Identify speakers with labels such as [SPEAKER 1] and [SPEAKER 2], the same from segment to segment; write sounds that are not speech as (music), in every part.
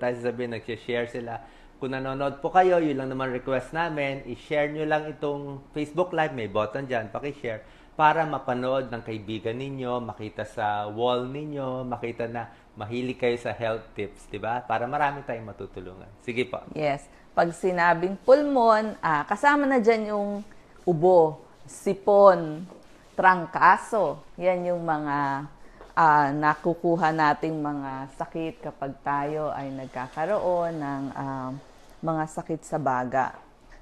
[SPEAKER 1] try sabihin, nag-share sila. Kung nanonood po kayo, yun lang naman request namin, i-share nyo lang itong Facebook Live, may button dyan, pakishare, para mapanood ng kaibigan ninyo, makita sa wall ninyo, makita na mahilig kayo sa health tips, di ba? Para marami tayong matutulungan. Sige po.
[SPEAKER 2] Yes. Pag sinabing pulmon, ah, kasama na dyan yung ubo, sipon, trangkaso. Yan yung mga uh, nakukuha nating mga sakit kapag tayo ay nagkakaroon ng uh, mga sakit sa baga.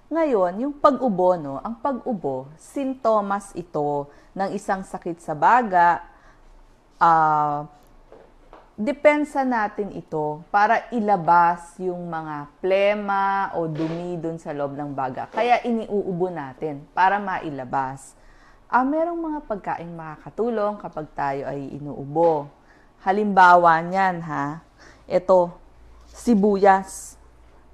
[SPEAKER 2] Ngayon, yung pag-ubo, no? ang pag-ubo, sintomas ito ng isang sakit sa baga. Uh, depensa natin ito para ilabas yung mga plema o dumi dun sa loob ng baga. Kaya iniuubo natin para mailabas ah, merong mga pagkaing makakatulong kapag tayo ay inuubo. Halimbawa niyan ha, ito, sibuyas.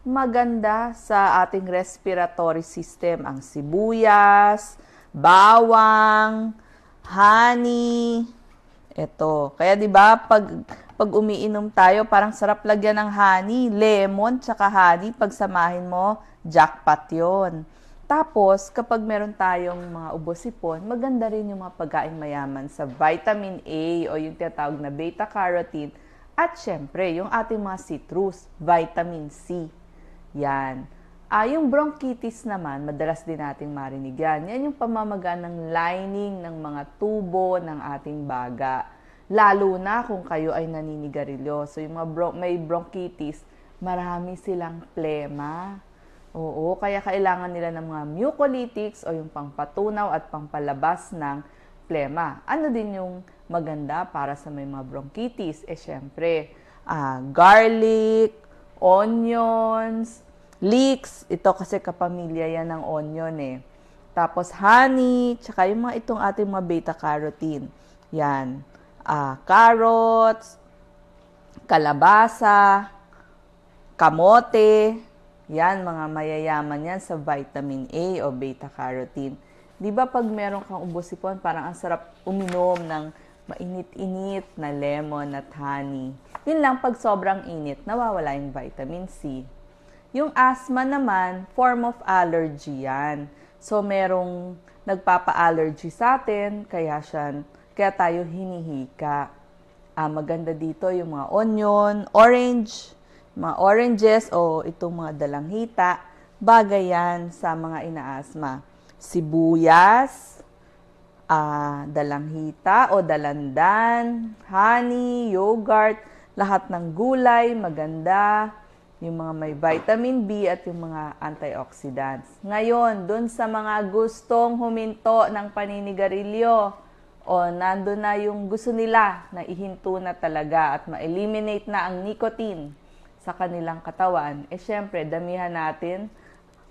[SPEAKER 2] Maganda sa ating respiratory system ang sibuyas, bawang, honey. Ito. Kaya 'di ba pag pag umiinom tayo, parang sarap lagyan ng honey, lemon, tsaka honey, pagsamahin mo, jackpot 'yon. Tapos, kapag meron tayong mga ubosipon, maganda rin yung mga pagkain mayaman sa vitamin A o yung tinatawag na beta-carotene. At syempre, yung ating mga citrus, vitamin C. Yan. Ah, yung bronchitis naman, madalas din nating marinig yan. Yan yung pamamaga ng lining ng mga tubo ng ating baga. Lalo na kung kayo ay naninigarilyo. So, yung mga bron- may bronchitis, marami silang plema Oo, kaya kailangan nila ng mga mucolytics o yung pangpatunaw at pampalabas ng plema. Ano din yung maganda para sa may mga bronchitis? Eh, syempre, uh, garlic, onions, leeks. Ito kasi kapamilya yan ng onion eh. Tapos honey, tsaka yung mga itong ating mga beta-carotene. Yan. Uh, carrots, kalabasa, kamote, yan, mga mayayaman yan sa vitamin A o beta-carotene. Di ba pag meron kang ubusipon, parang ang sarap uminom ng mainit-init na lemon at honey. Yun lang, pag sobrang init, nawawala yung vitamin C. Yung asthma naman, form of allergy yan. So, merong nagpapa-allergy sa atin, kaya, siya, kaya tayo hinihika. Ah, maganda dito yung mga onion, orange, mga oranges o itong mga dalanghita, bagay yan sa mga inaasma. Sibuyas, uh, dalanghita o dalandan, honey, yogurt, lahat ng gulay, maganda, yung mga may vitamin B at yung mga antioxidants. Ngayon, dun sa mga gustong huminto ng paninigarilyo o nando na yung gusto nila na ihinto na talaga at ma-eliminate na ang nicotine, sa kanilang katawan, eh syempre, damihan natin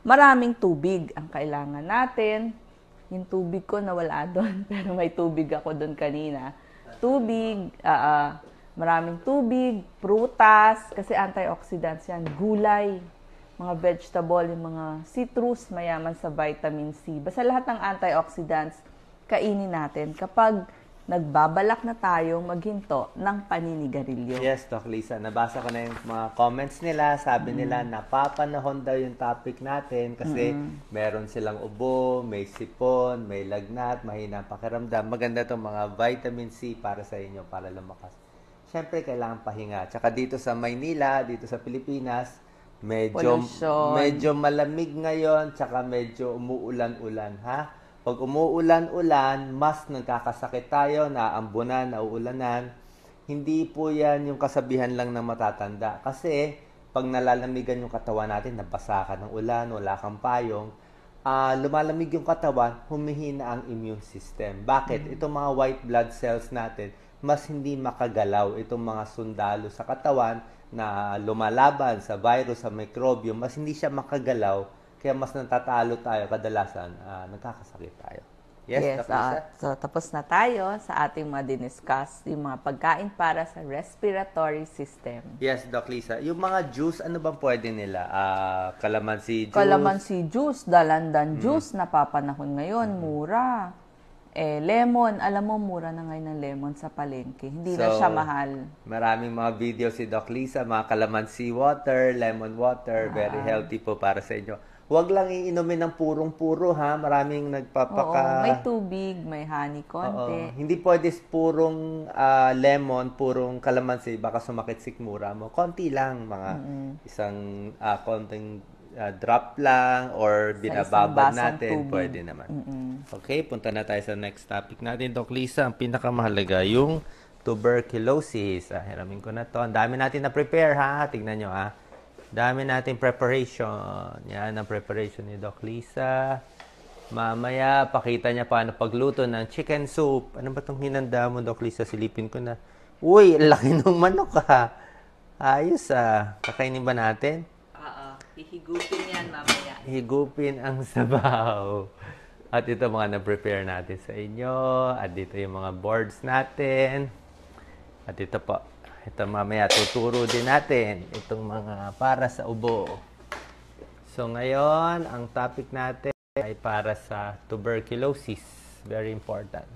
[SPEAKER 2] maraming tubig ang kailangan natin. Yung tubig ko nawala (laughs) doon, pero may tubig ako doon kanina. Tubig, uh, uh, maraming tubig, prutas, kasi antioxidants yan, gulay, mga vegetable, yung mga citrus, mayaman sa vitamin C. Basta lahat ng antioxidants, kainin natin. Kapag nagbabalak na tayong maghinto ng
[SPEAKER 1] paninigarilyo. Yes, Doc Lisa. Nabasa ko na yung mga comments nila. Sabi mm. nila, napapanahon daw yung topic natin kasi mm-hmm. meron silang ubo, may sipon, may lagnat, mahina pakiramdam. Maganda itong mga vitamin C para sa inyo, para lumakas. Siyempre, kailangan pahinga. Tsaka dito sa Maynila, dito sa Pilipinas, medyo, Pollution. medyo malamig ngayon, tsaka medyo umuulan-ulan, ha? Pag umuulan-ulan, mas nagkakasakit tayo, naaambunan, nauulanan. Hindi po yan yung kasabihan lang ng matatanda. Kasi pag nalalamigan yung katawan natin, nabasa ka ng ulan, wala kang payong, uh, lumalamig yung katawan, humihina ang immune system. Bakit? Mm. Itong mga white blood cells natin, mas hindi makagalaw itong mga sundalo sa katawan na lumalaban sa virus, sa microbiome, mas hindi siya makagalaw kaya mas natatalo tayo kadalasan, uh, nagkakasakit tayo. Yes, yes uh,
[SPEAKER 2] so tapos na tayo sa ating mga diniscuss, yung mga pagkain para sa respiratory system.
[SPEAKER 1] Yes, Doc Lisa. Yung mga juice, ano bang pwede nila? Uh, ah, kalamansi juice? Kalamansi
[SPEAKER 2] juice, dalandan mm. juice, napapanahon ngayon, mm. mura. Eh, lemon, alam mo, mura na ngayon ng lemon sa palengke. Hindi so, na siya mahal.
[SPEAKER 1] Maraming mga video si Doc Lisa, mga kalamansi water, lemon water, ah. very healthy po para sa inyo. Huwag lang iinumin ng purong-puro ha. Maraming nagpapaka... Oo, may
[SPEAKER 2] tubig, may honey konti.
[SPEAKER 1] Oo. Hindi pwede purong uh, lemon, purong kalamansi. Baka sumakit sikmura mo. Konti lang. Mga mm-hmm. isang uh, konting uh, drop lang or binababad natin. Tubig. Pwede naman. Mm-hmm. Okay, punta na tayo sa next topic natin. Doc Lisa, ang pinakamahalaga yung tuberculosis. Ah, hiramin ko na to. Ang dami natin na-prepare ha. Tignan nyo ha Dami nating preparation. Yan ang preparation ni Doc Lisa. Mamaya, pakita niya paano pagluto ng chicken soup. Ano ba itong hinanda mo, Doc Lisa? Silipin ko na. Uy, laki (laughs) ng manok ha. Ayos ah. Kakainin ba natin?
[SPEAKER 2] Oo. Hihigupin yan mamaya.
[SPEAKER 1] Higupin ang (laughs) sabaw. At ito mga na-prepare natin sa inyo. At dito yung mga boards natin. At dito pa, ito mamaya tuturo din natin itong mga para sa ubo. So ngayon, ang topic natin ay para sa tuberculosis. Very important.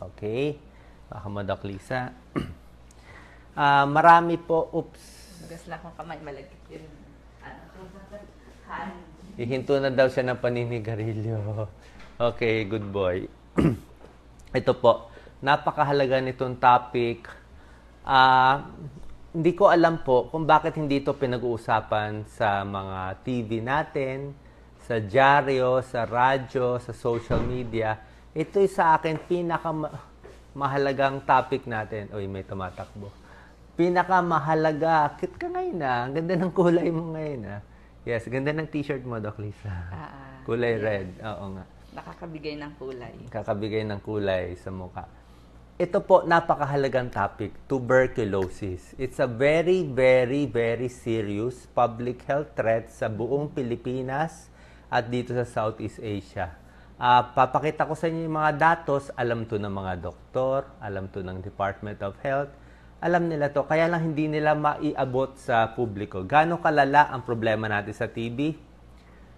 [SPEAKER 1] Okay? Baka mo, Doc Lisa. uh, marami po, oops. Magas
[SPEAKER 2] lang kamay, malagkit yun. Ano?
[SPEAKER 1] Ihinto na daw siya ng paninigarilyo. (laughs) Okay, good boy. (clears throat) Ito po, napakahalaga nitong topic Uh, hindi ko alam po kung bakit hindi ito pinag-uusapan sa mga TV natin, sa dyaryo, sa radyo, sa social media. Ito ay sa akin pinakamahalagang topic natin. Uy, may tumatakbo. Pinakamahalaga. Kit ka ngayon ah. Ang ganda ng kulay mo ngayon ah. Yes, ganda ng t-shirt mo, Doc Lisa. Ah, ah. kulay yeah. red. Oo nga.
[SPEAKER 2] Nakakabigay ng kulay.
[SPEAKER 1] Nakakabigay ng kulay sa mukha. Ito po, napakahalagang topic, tuberculosis. It's a very, very, very serious public health threat sa buong Pilipinas at dito sa Southeast Asia. Uh, papakita ko sa inyo yung mga datos. Alam to ng mga doktor, alam to ng Department of Health. Alam nila to, kaya lang hindi nila maiabot sa publiko. Gano'ng kalala ang problema natin sa TB?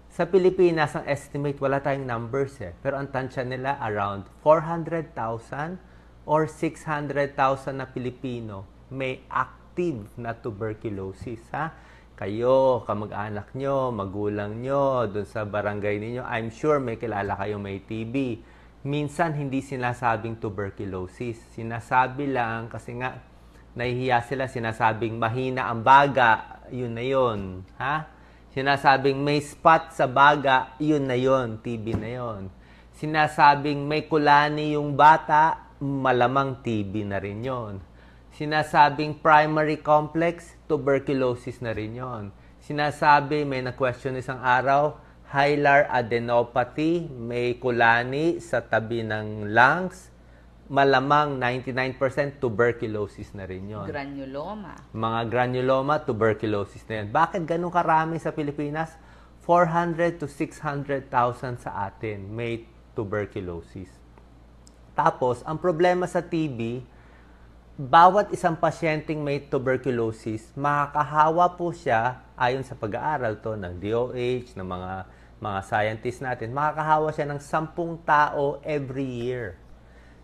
[SPEAKER 1] Sa Pilipinas, ang estimate, wala tayong numbers eh. Pero ang tansya nila, around 400,000 or 600,000 na Pilipino may active na tuberculosis. Ha? Kayo, kamag-anak nyo, magulang nyo, doon sa barangay ninyo, I'm sure may kilala kayo may TB. Minsan, hindi sinasabing tuberculosis. Sinasabi lang kasi nga, nahihiya sila, sinasabing mahina ang baga, yun na yun. Ha? Sinasabing may spot sa baga, yun na yun, TB na yun. Sinasabing may kulani yung bata, malamang TB na rin yon. Sinasabing primary complex, tuberculosis na rin yon. Sinasabi, may na-question isang araw, hilar adenopathy, may kulani sa tabi ng lungs, malamang 99% tuberculosis na rin yon.
[SPEAKER 2] Granuloma.
[SPEAKER 1] Mga granuloma, tuberculosis na yan. Bakit ganun karami sa Pilipinas? 400 to 600,000 sa atin may tuberculosis. Tapos, ang problema sa TB, bawat isang pasyenteng may tuberculosis, makakahawa po siya, ayon sa pag-aaral to ng DOH, ng mga, mga scientists natin, makakahawa siya ng sampung tao every year.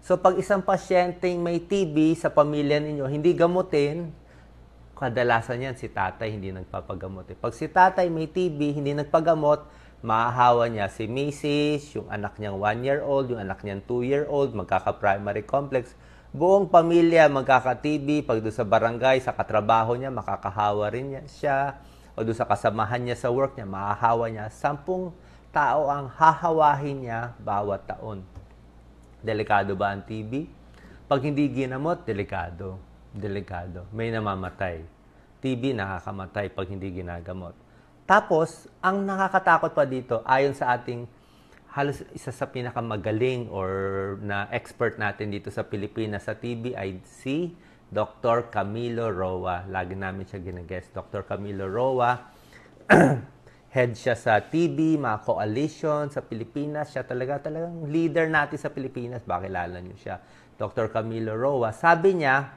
[SPEAKER 1] So pag isang pasyenteng may TB sa pamilya ninyo, hindi gamutin, kadalasan yan si tatay hindi nagpapagamot. Eh. Pag si tatay may TB, hindi nagpagamot, maahawa niya si misis, yung anak niyang 1-year-old, yung anak niyang 2-year-old, magkaka-primary complex. Buong pamilya magkaka-TB, pag doon sa barangay, sa katrabaho niya, makakahawa rin niya siya. O doon sa kasamahan niya sa work niya, maahawa niya. Sampung tao ang hahawahin niya bawat taon. Delikado ba ang TB? Pag hindi ginamot, delikado. Delikado. May namamatay. TB nakakamatay pag hindi ginagamot. Tapos, ang nakakatakot pa dito, ayon sa ating halos isa sa pinakamagaling or na expert natin dito sa Pilipinas sa TB ay si Dr. Camilo Roa. Lagi namin siya ginagest. Dr. Camilo Roa, (clears throat) head siya sa TB, mga coalition sa Pilipinas. Siya talaga talagang leader natin sa Pilipinas. Bakilala niyo siya. Dr. Camilo Roa, sabi niya,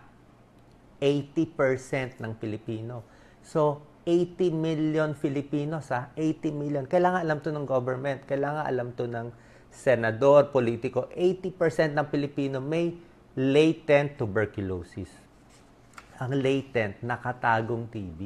[SPEAKER 1] 80% ng Pilipino. So, 80 million Filipinos, ha? 80 million. Kailangan alam to ng government. Kailangan alam to ng senador, politiko. 80% ng Pilipino may latent tuberculosis. Ang latent, nakatagong TB.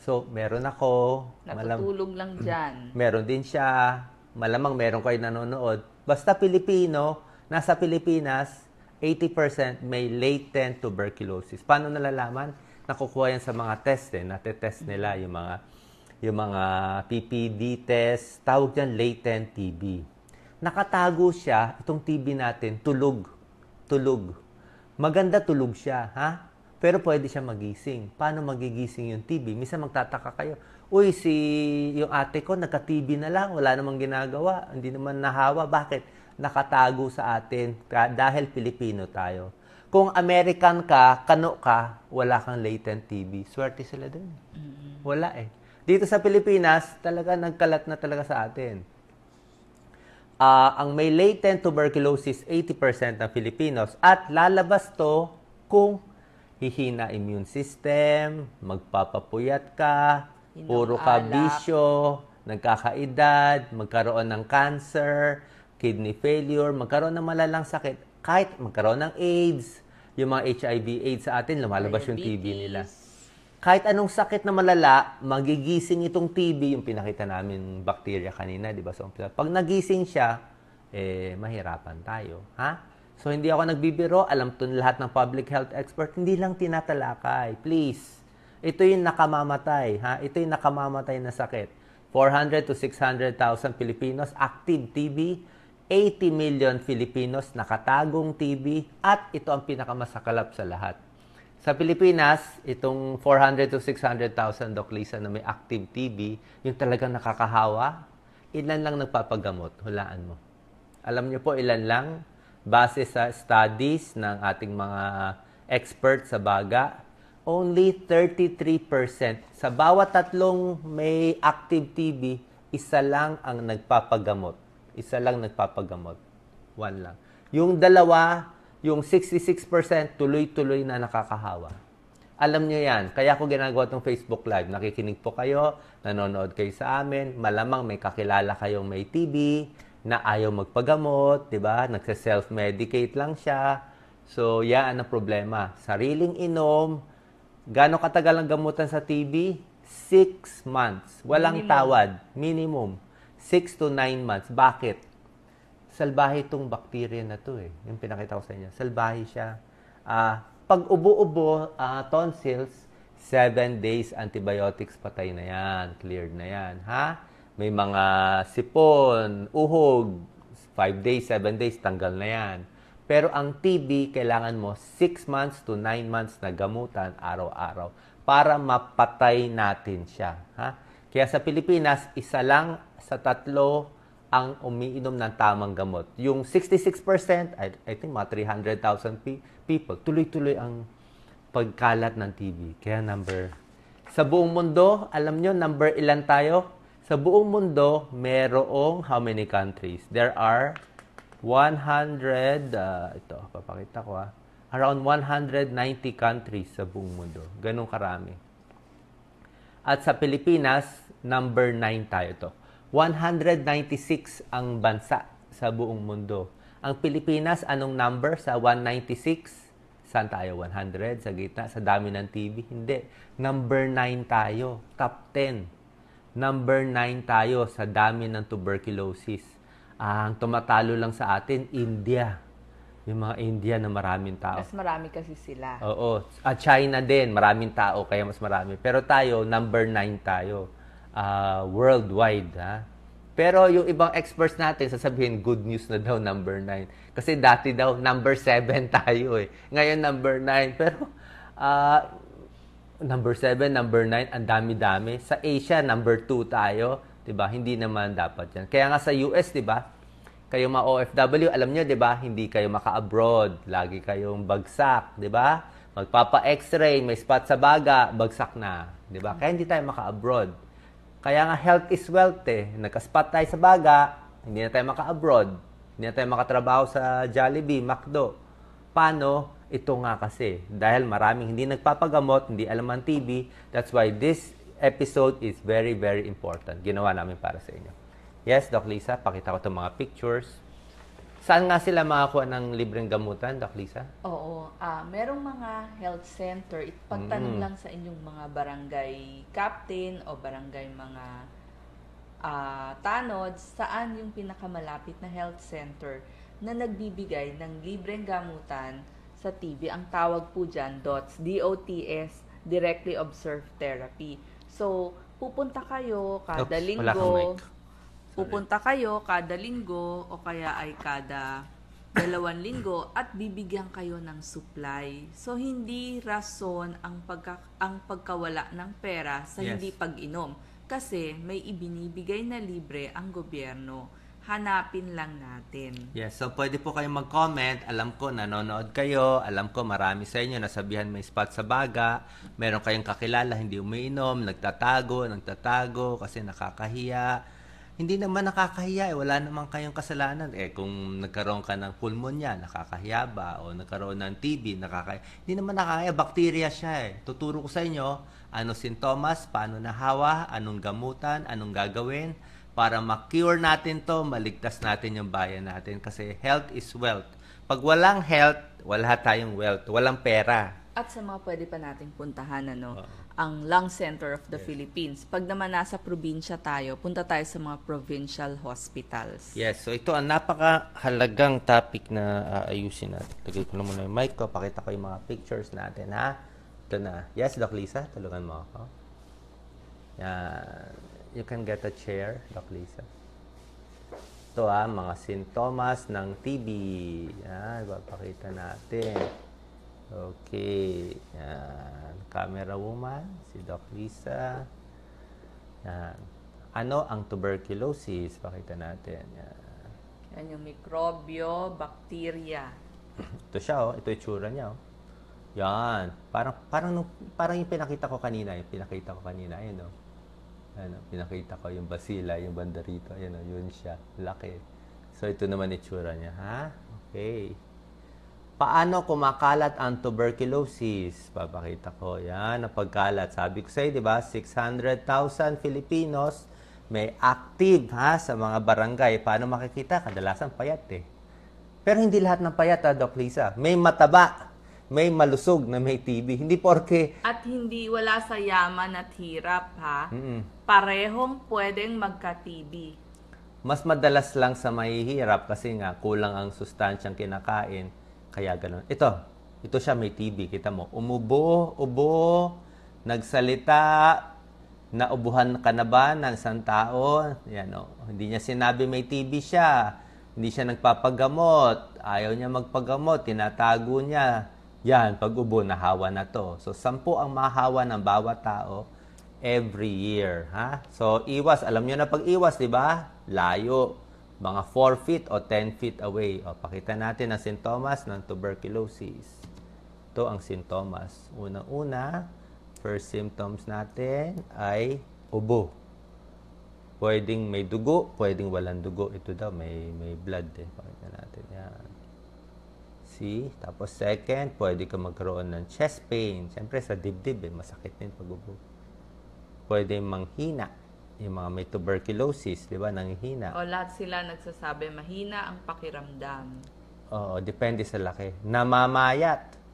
[SPEAKER 1] So, meron ako. Natutulog malam- lang (clears throat) dyan. Meron din siya. Malamang meron kayo nanonood. Basta Pilipino, nasa Pilipinas, 80% may latent tuberculosis. Paano nalalaman? nakukuha yan sa mga test eh. test mm-hmm. nila yung mga yung mga PPD test, tawag diyan latent TB. Nakatago siya, itong TB natin, tulog. Tulog. Maganda tulog siya, ha? Pero pwede siya magising. Paano magigising yung TB? Minsan magtataka kayo. Uy, si yung ate ko nagka-TB na lang, wala namang ginagawa, hindi naman nahawa. Bakit? Nakatago sa atin dahil Pilipino tayo. Kung American ka, kano ka, wala kang latent TB. Swerte sila dun. Wala eh. Dito sa Pilipinas, talaga nagkalat na talaga sa atin. Uh, ang may latent tuberculosis, 80% ng Filipinos. At lalabas to kung hihina immune system, magpapapuyat ka, Inang puro ka alak. bisyo, nagkakaedad, magkaroon ng cancer, kidney failure, magkaroon ng malalang sakit, kahit magkaroon ng AIDS, yung mga HIV AIDS sa atin, lumalabas yung TB nila. Kahit anong sakit na malala, magigising itong TB, yung pinakita namin bacteria kanina, di ba? So, pag nagising siya, eh, mahirapan tayo. Ha? So, hindi ako nagbibiro. Alam to lahat ng public health expert. Hindi lang tinatalakay. Please. Ito yung nakamamatay. Ha? Ito yung nakamamatay na sakit. 400 to 600,000 Pilipinos active TB 80 million Filipinos nakatagong TV at ito ang pinakamasakalap sa lahat. Sa Pilipinas, itong 400 to 600,000 doklisa na may active TV, yung talagang nakakahawa, ilan lang nagpapagamot? Hulaan mo. Alam niyo po ilan lang? Base sa studies ng ating mga experts sa baga, only 33% sa bawat tatlong may active TV, isa lang ang nagpapagamot isa lang nagpapagamot. One lang. Yung dalawa, yung 66% tuloy-tuloy na nakakahawa. Alam nyo yan. Kaya ako ginagawa itong Facebook Live. Nakikinig po kayo, nanonood kayo sa amin. Malamang may kakilala kayong may TB na ayaw magpagamot, di ba? Nagsa-self-medicate lang siya. So, yan ang problema. Sariling inom. Gano'ng katagal ang gamutan sa TB? Six months. Walang minimum. tawad. Minimum. 6 to 9 months. Bakit? Salbahe itong bakterya na to eh. Yung pinakita ko sa inyo. Salbahe siya. Uh, ah, pag ubo-ubo, uh, ah, tonsils, 7 days antibiotics, patay na yan. Cleared na yan. Ha? May mga sipon, uhog, 5 days, 7 days, tanggal na yan. Pero ang TB, kailangan mo 6 months to 9 months na gamutan araw-araw para mapatay natin siya. Ha? Kaya sa Pilipinas, isa lang sa tatlo ang umiinom ng tamang gamot. Yung 66%, I, I think mga 300,000 people, tuloy-tuloy ang pagkalat ng TB. Kaya number, sa buong mundo, alam nyo, number ilan tayo? Sa buong mundo, merong how many countries? There are 100, uh, ah, ito, papakita ko ah, around 190 countries sa buong mundo. Ganong karami. At sa Pilipinas, number 9 tayo to. 196 ang bansa sa buong mundo. Ang Pilipinas, anong number sa 196? Saan tayo? 100? Sa gitna? Sa dami ng TV? Hindi. Number 9 tayo. Top 10. Number 9 tayo sa dami ng tuberculosis. Ang tumatalo lang sa atin, India. Yung mga India na maraming tao. Mas
[SPEAKER 2] marami kasi sila.
[SPEAKER 1] Oo. At China din, maraming tao, kaya mas marami. Pero tayo, number 9 tayo uh, worldwide. Ha? Pero yung ibang experts natin, sasabihin good news na daw number 9. Kasi dati daw number 7 (laughs) tayo eh. Ngayon number 9. Pero uh, number 7, number 9, ang dami-dami. Sa Asia, number 2 tayo. 'di ba? Hindi naman dapat 'yan. Kaya nga sa US, 'di ba? Kayo mga OFW, alam niyo 'di ba? Hindi kayo maka-abroad, lagi kayong bagsak, 'di ba? Magpapa-X-ray, may spot sa baga, bagsak na, 'di ba? Kaya hindi tayo maka-abroad. Kaya nga health is wealth eh. Nagka-spot tayo sa baga, hindi na tayo maka-abroad, hindi na tayo makatrabaho sa Jollibee, McDo. Paano? Ito nga kasi. Dahil maraming hindi nagpapagamot, hindi alam ang TV, That's why this episode is very, very important. Ginawa namin para sa inyo. Yes, Doc Lisa, pakita ko itong mga pictures. Saan nga sila makakuha ng libreng gamutan, Doc Lisa?
[SPEAKER 2] Oo. Uh, merong mga health center. Ipagtanong mm. lang sa inyong mga barangay captain o barangay mga uh, tanod, saan yung pinakamalapit na health center na nagbibigay ng libreng gamutan sa TB. Ang tawag po dyan, DOTS, D-O-T-S, Directly Observed Therapy. So, pupunta kayo kada Oops, linggo. Pupunta kayo kada linggo o kaya ay kada dalawang linggo at bibigyan kayo ng supply. So hindi rason ang pagka, ang pagkawala ng pera sa yes. hindi pag-inom kasi may ibinibigay na libre ang gobyerno. Hanapin lang natin.
[SPEAKER 1] Yes, so pwede po kayong mag-comment. Alam ko nanonood kayo. Alam ko marami sa inyo nasabihan may spot sa baga. Meron kayong kakilala hindi umiinom, nagtatago, nagtatago kasi nakakahiya hindi naman nakakahiya eh. Wala naman kayong kasalanan. Eh kung nagkaroon ka ng pulmonya, nakakahiya ba? O nagkaroon ng TB, nakakahiya. Hindi naman nakakahiya. Bakterya siya eh. Tuturo ko sa inyo ano sintomas, paano nahawa, anong gamutan, anong gagawin para ma-cure natin to, maligtas natin yung bayan natin kasi health is wealth. Pag walang health, wala tayong wealth, walang pera.
[SPEAKER 2] At sa mga pwede pa nating puntahan, ano? Uh-huh ang lung center of the yes. Philippines. Pag naman nasa probinsya tayo, punta tayo sa mga provincial hospitals.
[SPEAKER 1] Yes, so ito ang napakahalagang topic na uh, ayusin natin. Tagay ko na muna yung mic ko, pakita ko yung mga pictures natin ha. Ito na. Yes, Doc Lisa, tulungan mo ako. Yan. You can get a chair, Doc Lisa. Ito ha, mga sintomas ng TB. Yan, ipapakita natin. Okay. Yan. Camera woman, si Doc Lisa. Yan. Ano ang tuberculosis? Pakita natin. Yan.
[SPEAKER 2] Yan yung mikrobyo, bakterya.
[SPEAKER 1] (clears throat) ito siya, oh. Ito itsura niya, oh. Yan. Parang, parang, parang yung pinakita ko kanina. Yung pinakita ko kanina. Ayun, oh. Ano, pinakita ko yung basila, yung banda rito. Ayun, oh. Yun siya. Laki. So, ito naman itsura niya, ha? Okay. Paano kumakalat ang tuberculosis? Papakita ko. Yan, ang pagkalat. Sabi ko sa'yo, di ba? 600,000 Filipinos may active ha, sa mga barangay. Paano makikita? Kadalasan payat eh. Pero hindi lahat ng payat ha, Doc Lisa. May mataba, may malusog na may TB. Hindi porke...
[SPEAKER 2] At hindi wala sa yaman at hirap ha. Mm-mm. Parehong pwedeng magka-TB.
[SPEAKER 1] Mas madalas lang sa mahihirap kasi nga kulang ang sustansyang kinakain kaya ganun. Ito, ito siya may TV, kita mo. Umubo, ubo, nagsalita, naubuhan ka na ba ng isang tao? Yan, oh. Hindi niya sinabi may TV siya. Hindi siya nagpapagamot. Ayaw niya magpagamot. Tinatago niya. Yan, pag ubo, nahawa na to. So, sampu ang mahawa ng bawat tao every year. Ha? So, iwas. Alam niyo na pag iwas, di ba? Layo mga 4 feet o 10 feet away. O, pakita natin ang sintomas ng tuberculosis. Ito ang sintomas. Unang-una, first symptoms natin ay ubo. Pwedeng may dugo, pwedeng walang dugo. Ito daw, may, may blood din. Eh. Pakita natin yan. See? Tapos second, pwede ka magkaroon ng chest pain. Siyempre sa dibdib, eh, masakit din pag ubo. Pwede manghina yung mga may tuberculosis, di ba, nanghihina.
[SPEAKER 2] O lahat sila nagsasabi, mahina ang pakiramdam.
[SPEAKER 1] Oo, depende sa laki. Namamayat.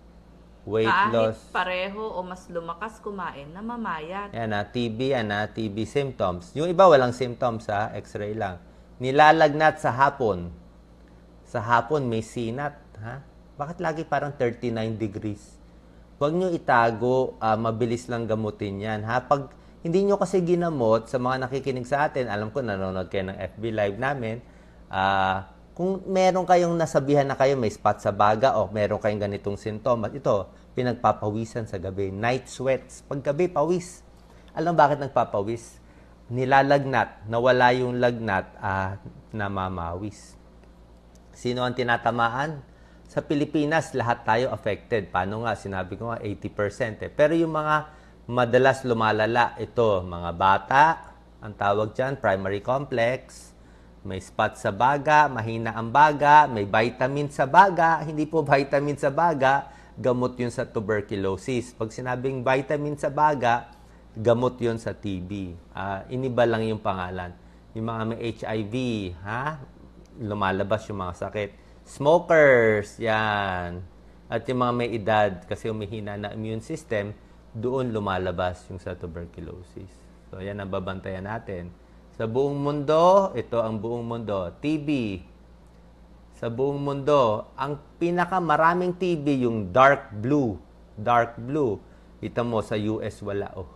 [SPEAKER 1] Weight Kahit loss.
[SPEAKER 2] pareho o mas lumakas kumain, namamayat.
[SPEAKER 1] Yan na, TB yan na, TB symptoms. Yung iba walang symptoms ha, x-ray lang. Nilalagnat sa hapon. Sa hapon may sinat, ha? Bakit lagi parang 39 degrees? Huwag nyo itago, uh, mabilis lang gamutin yan. Ha? Pag hindi nyo kasi ginamot sa mga nakikinig sa atin, alam ko nanonood kayo ng FB Live namin, uh, kung meron kayong nasabihan na kayo may spot sa baga o meron kayong ganitong sintomas, ito, pinagpapawisan sa gabi, night sweats, paggabi, pawis. Alam bakit nagpapawis? Nilalagnat, nawala yung lagnat, uh, namamawis. Sino ang tinatamaan? Sa Pilipinas, lahat tayo affected. Paano nga? Sinabi ko nga, 80%. Eh. Pero yung mga madalas lumalala ito. Mga bata, ang tawag dyan, primary complex. May spot sa baga, mahina ang baga, may vitamin sa baga, hindi po vitamin sa baga, gamot yun sa tuberculosis. Pag sinabing vitamin sa baga, gamot yun sa TB. Uh, ah, iniba lang yung pangalan. Yung mga may HIV, ha? Lumalabas yung mga sakit. Smokers, yan. At yung mga may edad kasi umihina na immune system, doon lumalabas yung sa tuberculosis. So, yan ang babantayan natin. Sa buong mundo, ito ang buong mundo, TB. Sa buong mundo, ang pinakamaraming TB, yung dark blue. Dark blue. Ito mo sa US, wala. Oh,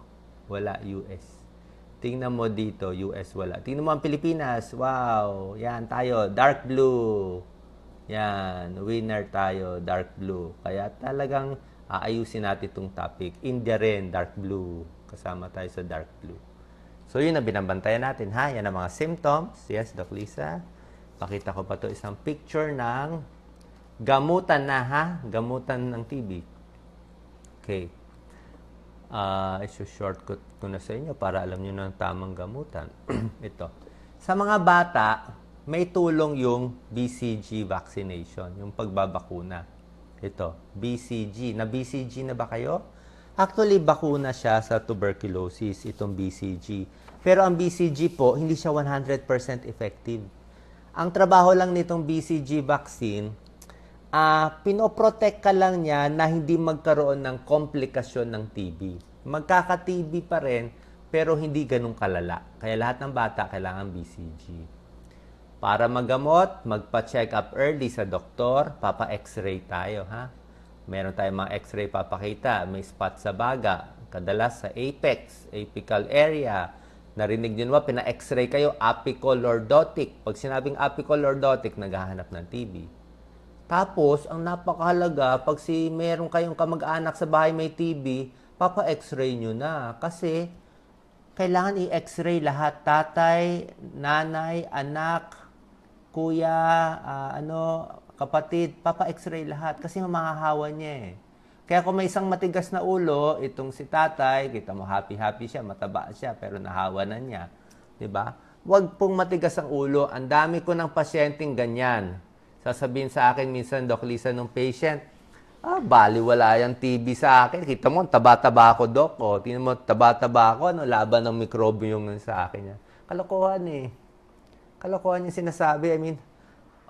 [SPEAKER 1] wala US. Tingnan mo dito, US wala. Tingnan mo ang Pilipinas. Wow, yan tayo, dark blue. Yan, winner tayo, dark blue. Kaya talagang ayusin natin itong topic. India rin, dark blue. Kasama tayo sa dark blue. So, yun ang binabantayan natin, ha? Yan ang mga symptoms. Yes, Doc Lisa. Pakita ko pa to isang picture ng gamutan na, ha? Gamutan ng TB. Okay. Uh, ah, isu-shortcut ko na sa inyo para alam nyo na tamang gamutan. (clears throat) Ito. Sa mga bata, may tulong yung BCG vaccination, yung pagbabakuna. Ito, BCG. Na BCG na ba kayo? Actually, bakuna siya sa tuberculosis, itong BCG. Pero ang BCG po, hindi siya 100% effective. Ang trabaho lang nitong BCG vaccine, uh, pinoprotect ka lang niya na hindi magkaroon ng komplikasyon ng TB. Magkaka-TB pa rin, pero hindi ganun kalala. Kaya lahat ng bata kailangan BCG. Para magamot, magpa-check up early sa doktor, papa-x-ray tayo, ha? Meron tayong mga x-ray papakita, may spot sa baga, kadalas sa apex, apical area. Narinig nyo ba, pina-x-ray kayo, apical lordotic. Pag sinabing apical lordotic, naghahanap ng TB. Tapos, ang napakahalaga, pag si meron kayong kamag-anak sa bahay may TB, papa-x-ray nyo na. Kasi, kailangan i-x-ray lahat. Tatay, nanay, anak, kuya, uh, ano, kapatid, papa-x-ray lahat kasi mamahahawa niya eh. Kaya kung may isang matigas na ulo, itong si tatay, kita mo happy-happy siya, mataba siya, pero nahawa na niya. ba? Diba? Huwag pong matigas ang ulo. Ang dami ko ng pasyenteng ganyan. Sasabihin sa akin minsan, Dok Lisa, nung patient, ah, baliwala yung TB sa akin. Kita mo, taba-taba ako, Dok. O, oh, tinan mo, taba-taba ako, ano, laban ng mikrobyo yung sa akin. Kalokohan eh kalokohan yung sinasabi. I mean,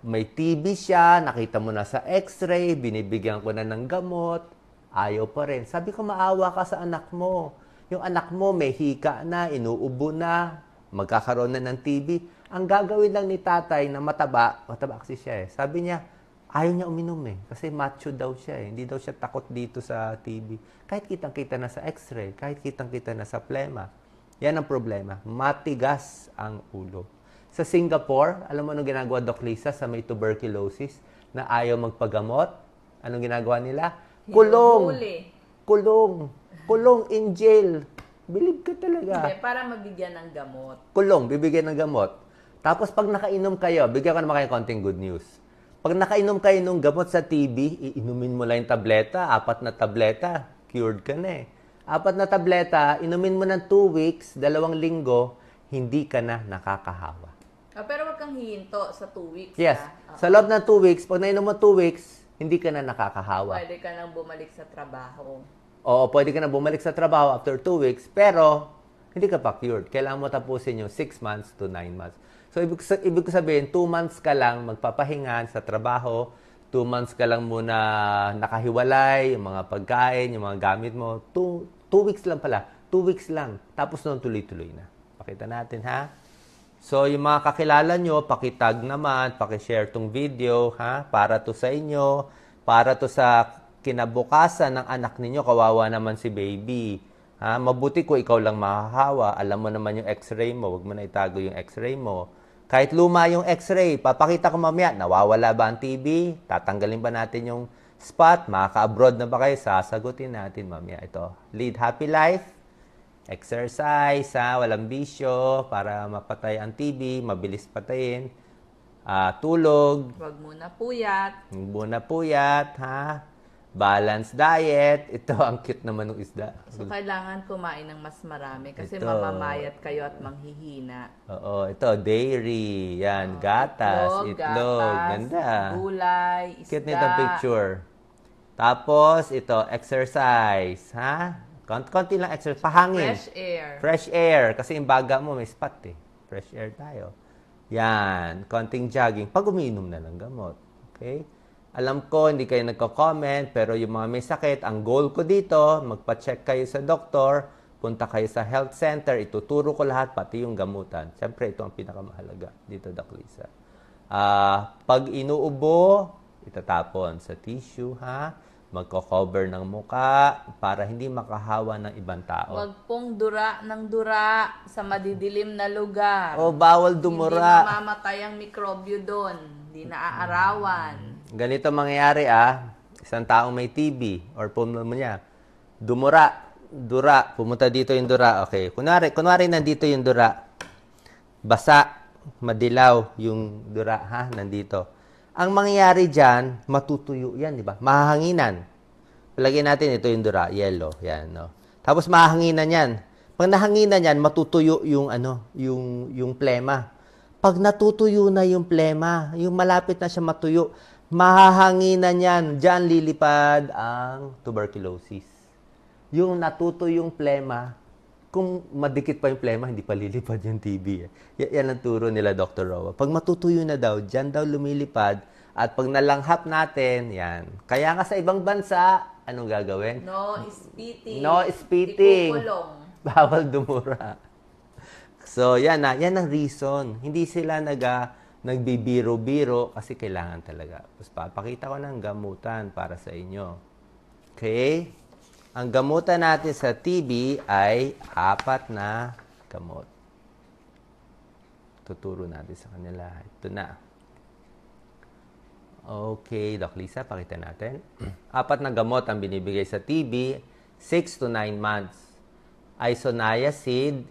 [SPEAKER 1] may TB siya, nakita mo na sa x-ray, binibigyan ko na ng gamot, ayaw pa rin. Sabi ko, maawa ka sa anak mo. Yung anak mo may hika na, inuubo na, magkakaroon na ng TB. Ang gagawin lang ni tatay na mataba, mataba kasi siya eh. Sabi niya, ayaw niya uminom eh. Kasi macho daw siya eh. Hindi daw siya takot dito sa TB. Kahit kitang-kita na sa x-ray, kahit kitang-kita na sa plema. Yan ang problema. Matigas ang ulo. Sa Singapore, alam mo anong ginagawa Doc Lisa sa may tuberculosis na ayaw magpagamot? Anong ginagawa nila? Kulong! Kulong! Kulong in jail! Bilib ka talaga. Hindi,
[SPEAKER 2] para mabigyan ng gamot.
[SPEAKER 1] Kulong, bibigyan ng gamot. Tapos pag nakainom kayo, bigyan ko naman kayo konting good news. Pag nakainom kayo ng gamot sa TB, iinumin mo lang yung tableta, apat na tableta, cured ka na eh. Apat na tableta, inumin mo ng 2 weeks, dalawang linggo, hindi ka na nakakahawa
[SPEAKER 2] kang hihinto sa two weeks.
[SPEAKER 1] Yes. Ha? Ah. Ah. Sa loob ng two weeks, pag nainom mo two weeks, hindi ka na nakakahawa.
[SPEAKER 2] Pwede ka nang bumalik sa trabaho.
[SPEAKER 1] Oo, pwede ka na bumalik sa trabaho after two weeks, pero hindi ka pa cured. Kailangan mo tapusin yung 6 months to 9 months. So, ibig, ibig sabihin, 2 months ka lang magpapahingan sa trabaho, 2 months ka lang muna nakahiwalay, yung mga pagkain, yung mga gamit mo. 2 weeks lang pala. 2 weeks lang. Tapos noon tuloy-tuloy na. Pakita natin ha. So, yung mga kakilala nyo, pakitag naman, pakishare tong video, ha? Para to sa inyo, para to sa kinabukasan ng anak ninyo, kawawa naman si baby. Ha? Mabuti ko ikaw lang mahahawa, alam mo naman yung x-ray mo, wag mo na itago yung x-ray mo. Kahit luma yung x-ray, papakita ko mamaya, nawawala ba ang TB? Tatanggalin ba natin yung spot? Makaka-abroad na ba kayo? Sasagutin natin mamaya ito. Lead Happy Life! Exercise, ha? walang bisyo, para mapatay ang TV, mabilis patayin. Uh, tulog.
[SPEAKER 2] Huwag muna puyat.
[SPEAKER 1] Huwag muna puyat, ha? Balanced diet. (laughs) Ito, ang cute naman ng isda. So,
[SPEAKER 2] kailangan kumain ng mas marami kasi ito. mamamayat kayo at manghihina.
[SPEAKER 1] Oo, ito, dairy. Yan, oh, gatas, itlog, itlog. Gatas, Ganda.
[SPEAKER 2] Gulay, isda. Cute nito picture.
[SPEAKER 1] Tapos, ito, exercise. Ha? Kont konti lang exercise. Pahangin. Fresh air. Fresh air. Kasi imbaga mo may spot eh. Fresh air tayo. Yan. Konting jogging. Pag uminom na ng gamot. Okay? Alam ko, hindi kayo nagko-comment, pero yung mga may sakit, ang goal ko dito, magpa-check kayo sa doktor, punta kayo sa health center, ituturo ko lahat, pati yung gamutan. Siyempre, ito ang pinakamahalaga dito, Doc Lisa. Uh, pag inuubo, itatapon sa tissue, ha? magko-cover ng muka para hindi makahawa ng ibang tao.
[SPEAKER 2] Huwag pong dura ng dura sa madidilim na lugar.
[SPEAKER 1] O oh, bawal dumura. Hindi
[SPEAKER 2] mamamatay ang mikrobyo doon. Hindi naaarawan.
[SPEAKER 1] Ganito mangyayari ah. Isang tao may TB or pneumonia. Dumura. Dura. Pumunta dito yung dura. Okay. Kunwari, kunwari nandito yung dura. Basa. Madilaw yung dura. Ha? Nandito ang mangyayari diyan, matutuyo yan, di ba? Mahahanginan. Palagay natin, ito yung dura, yellow. Oh, yan, no? Tapos mahahanginan yan. Pag nahanginan yan, matutuyo yung, ano, yung, yung plema. Pag natutuyo na yung plema, yung malapit na siya matuyo, mahahanginan yan. Diyan lilipad ang tuberculosis. Yung natuto yung plema, kung madikit pa yung plema, hindi pa lilipad yung TB. Eh. yan ang turo nila Dr. Rowa. Pag matutuyo na daw, dyan daw lumilipad. At pag nalanghap natin, yan. Kaya nga sa ibang bansa, anong gagawin?
[SPEAKER 2] No spitting. No spitting.
[SPEAKER 1] (laughs) Bawal dumura. So, yan na. Yan ang reason. Hindi sila naga, nagbibiro-biro kasi kailangan talaga. Tapos papakita ko ng gamutan para sa inyo. Okay? Ang gamutan natin sa TB ay apat na gamot. Tuturo natin sa kanila. Ito na. Okay, Doc Lisa, pakita natin. (clears throat) apat na gamot ang binibigay sa TB, 6 to 9 months. Isoniazid,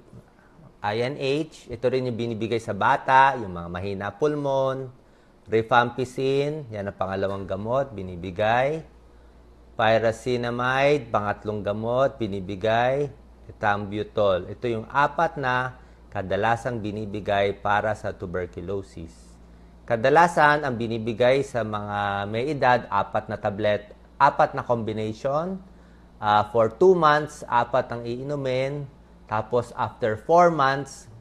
[SPEAKER 1] INH, ito rin yung binibigay sa bata, yung mga mahina pulmon, rifampicin, yan ang pangalawang gamot, binibigay pyrazinamide, pangatlong gamot, binibigay, ethambutol. Ito yung apat na kadalasang binibigay para sa tuberculosis. Kadalasan ang binibigay sa mga may edad, apat na tablet, apat na combination. Uh, for 2 months, apat ang iinumin. Tapos after 4 months,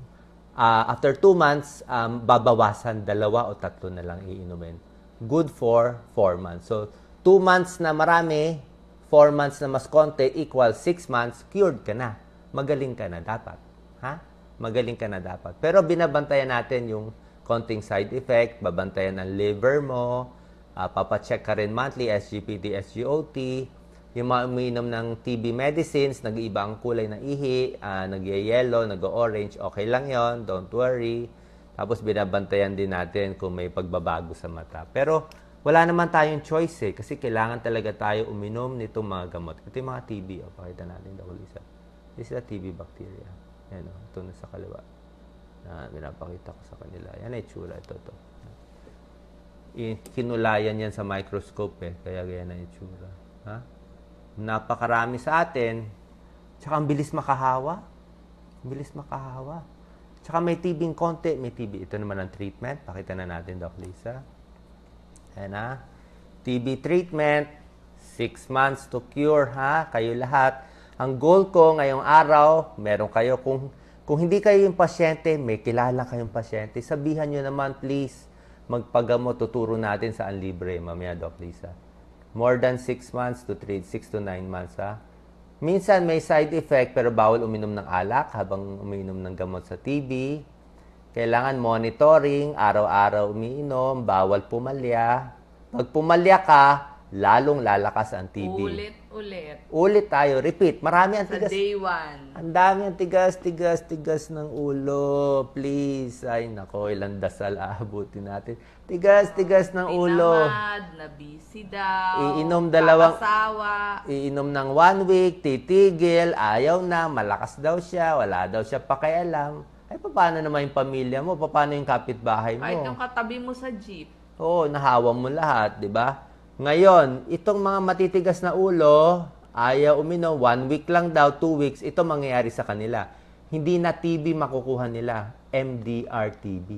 [SPEAKER 1] uh, after 2 months, um, babawasan dalawa o tatlo na lang iinumin. Good for 4 months. So, 2 months na marami, 4 months na mas konti, equal 6 months, cured ka na. Magaling ka na dapat. Ha? Magaling ka na dapat. Pero binabantayan natin yung konting side effect, babantayan ang liver mo, uh, papacheck ka rin monthly, SGPT, SGOT, yung mga umiinom ng TB medicines, nag-iiba ang kulay ng ihi, uh, ah, nag-yellow, nag-orange, okay lang yon don't worry. Tapos binabantayan din natin kung may pagbabago sa mata. Pero wala naman tayong choice eh, kasi kailangan talaga tayo uminom nitong mga gamot. Ito yung mga TB, oh, pakita natin daw isa. This is a TB bacteria. Yan o, oh, ito na sa kaliwa. Na pinapakita ko sa kanila. Yan ay tsura, ito to. I- kinulayan yan sa microscope eh, kaya ganyan ang itsura. Ha? Napakarami sa atin, tsaka ang bilis makahawa. Ang bilis makahawa. Tsaka may TB konti, may TB. Ito naman ang treatment. Pakita na natin, Doc Lisa. Ayan ha. Ah. TB treatment, 6 months to cure ha, kayo lahat. Ang goal ko ngayong araw, meron kayo kung kung hindi kayo yung pasyente, may kilala kayong pasyente, sabihan nyo naman please magpagamot, tuturo natin saan libre mamaya Doc Lisa. More than 6 months to treat, 6 to 9 months ha. Minsan may side effect pero bawal uminom ng alak habang uminom ng gamot sa TB. Kailangan monitoring, araw-araw umiinom, bawal pumalya. Pag pumalya ka, lalong lalakas ang TB. Ulit, ulit. Ulit tayo, repeat. Marami ang tigas. Sa day one. Ang dami ang tigas, tigas, tigas ng ulo. Please. Ay, nako, ilang dasal aabuti natin. Tigas, tigas ng Pinamad, ulo.
[SPEAKER 2] Pinamad, nabisi daw. Iinom dalawang... Papasawa.
[SPEAKER 1] Iinom ng one week, titigil, ayaw na, malakas daw siya, wala daw siya pakialam. Ay, eh, paano naman yung pamilya mo? Paano yung kapitbahay mo? Kahit yung
[SPEAKER 2] katabi mo sa jeep.
[SPEAKER 1] Oo, nahawa mo lahat, di ba? Ngayon, itong mga matitigas na ulo, ayaw uminom, one week lang daw, two weeks, ito mangyayari sa kanila. Hindi na TB makukuha nila, MDR-TB.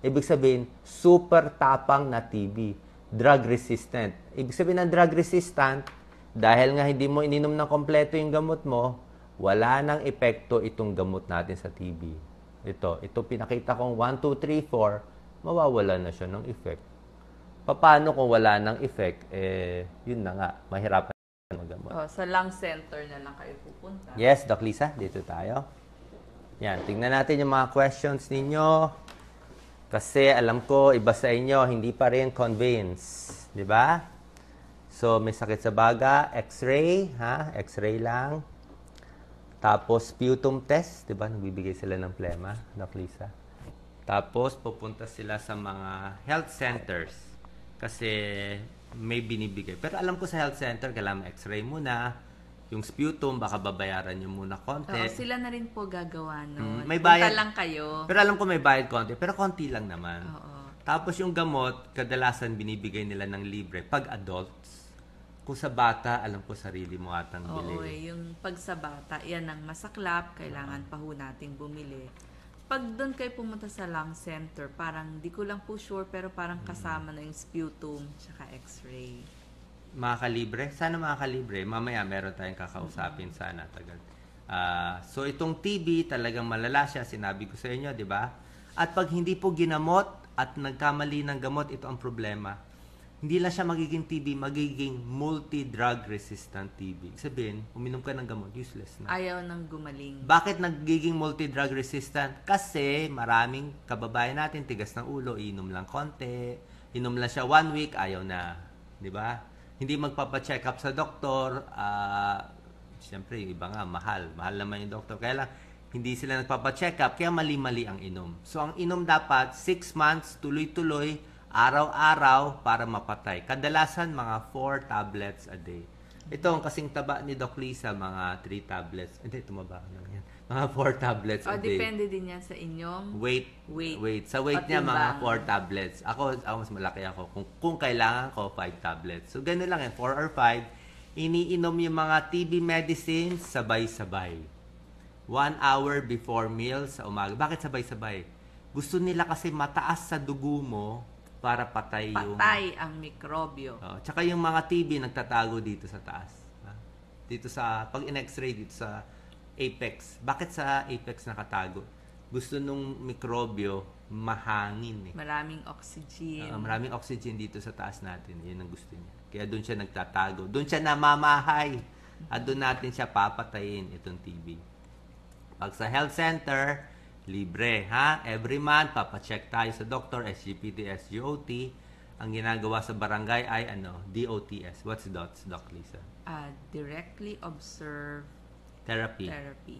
[SPEAKER 1] Ibig sabihin, super tapang na TB, drug resistant. Ibig sabihin ng drug resistant, dahil nga hindi mo ininom ng kompleto yung gamot mo, wala nang epekto itong gamot natin sa TB. Ito, ito pinakita kong 1, 2, 3, 4, mawawala na siya ng effect. Paano kung wala ng effect, eh, yun na nga, mahirapan magamot.
[SPEAKER 2] Oh, sa lung center na lang kayo pupunta.
[SPEAKER 1] Yes, Doc Lisa, dito tayo. Yan, tingnan natin yung mga questions ninyo. Kasi alam ko, iba sa inyo, hindi pa rin convince. Di ba? So, may sakit sa baga, x-ray, ha? X-ray lang. Tapos, sputum test, di ba? Nagbibigay sila ng plema, Doc Lisa. Tapos, pupunta sila sa mga health centers kasi may binibigay. Pero alam ko sa health center, kailangan x-ray muna. Yung sputum, baka babayaran nyo muna konti. Oo, sila
[SPEAKER 2] na rin po gagawa nun. Mm, may bayad. Punta lang kayo. Pero
[SPEAKER 1] alam ko may bayad konti, pero konti lang naman. Oo. Tapos yung gamot, kadalasan binibigay nila ng libre pag adults kung sa bata, alam ko sarili mo atang bili. Oo, eh,
[SPEAKER 2] yung pag sa bata, yan ang masaklap, kailangan pa ho nating bumili. Pag doon kayo pumunta sa lung center, parang di ko lang po sure, pero parang mm. kasama na yung sputum, tsaka x-ray.
[SPEAKER 1] Makakalibre? Sana makakalibre. Mamaya meron tayong kakausapin mm-hmm. sana tagad. Uh, ah, so itong TB, talagang malala siya, sinabi ko sa inyo, di ba? At pag hindi po ginamot at nagkamali ng gamot, ito ang problema hindi lang siya magiging TB, magiging multi-drug resistant TB. Sabihin, uminom ka ng gamot, useless na.
[SPEAKER 2] Ayaw nang gumaling.
[SPEAKER 1] Bakit nagiging multi-drug resistant? Kasi maraming kababayan natin, tigas ng ulo, inom lang konti, inom lang siya one week, ayaw na. Di ba? Hindi magpapacheck up sa doktor, uh, siyempre yung iba nga, mahal. Mahal naman yung doktor. Kaya lang, hindi sila nagpapacheck up, kaya mali-mali ang inom. So, ang inom dapat, 6 months, tuloy-tuloy, araw-araw para mapatay. Kadalasan mga 4 tablets a day. Ito ang kasing taba ni Doc Lisa, mga 3 tablets. Hindi, tumaba ka lang yan. Mga 4 tablets oh, a day. depende
[SPEAKER 2] din yan sa inyong
[SPEAKER 1] weight. Weight. weight. Sa weight niya, mga 4 tablets. Ako, ako mas malaki ako. Kung, kung kailangan ko, 5 tablets. So, ganun lang yan. 4 or 5. Iniinom yung mga TB medicines sabay-sabay. 1 hour before meals sa umaga. Bakit sabay-sabay? Gusto nila kasi mataas sa dugo mo para patay, patay yung... Patay
[SPEAKER 2] ang mikrobyo.
[SPEAKER 1] Oh, tsaka yung mga TB nagtatago dito sa taas. Dito sa, pag in-x-ray dito sa apex. Bakit sa apex nakatago? Gusto nung mikrobyo mahangin eh.
[SPEAKER 2] Maraming oxygen. Uh, maraming
[SPEAKER 1] oxygen dito sa taas natin. Yun ang gusto niya. Kaya doon siya nagtatago. Doon siya namamahay. At doon natin siya papatayin itong TB. Pag sa health center, libre ha. Every month, papacheck tayo sa doctor SGPT, SGOT. Ang ginagawa sa barangay ay ano, DOTS. What's DOTS, Doc Lisa?
[SPEAKER 2] Uh, directly Observe
[SPEAKER 1] Therapy. Therapy.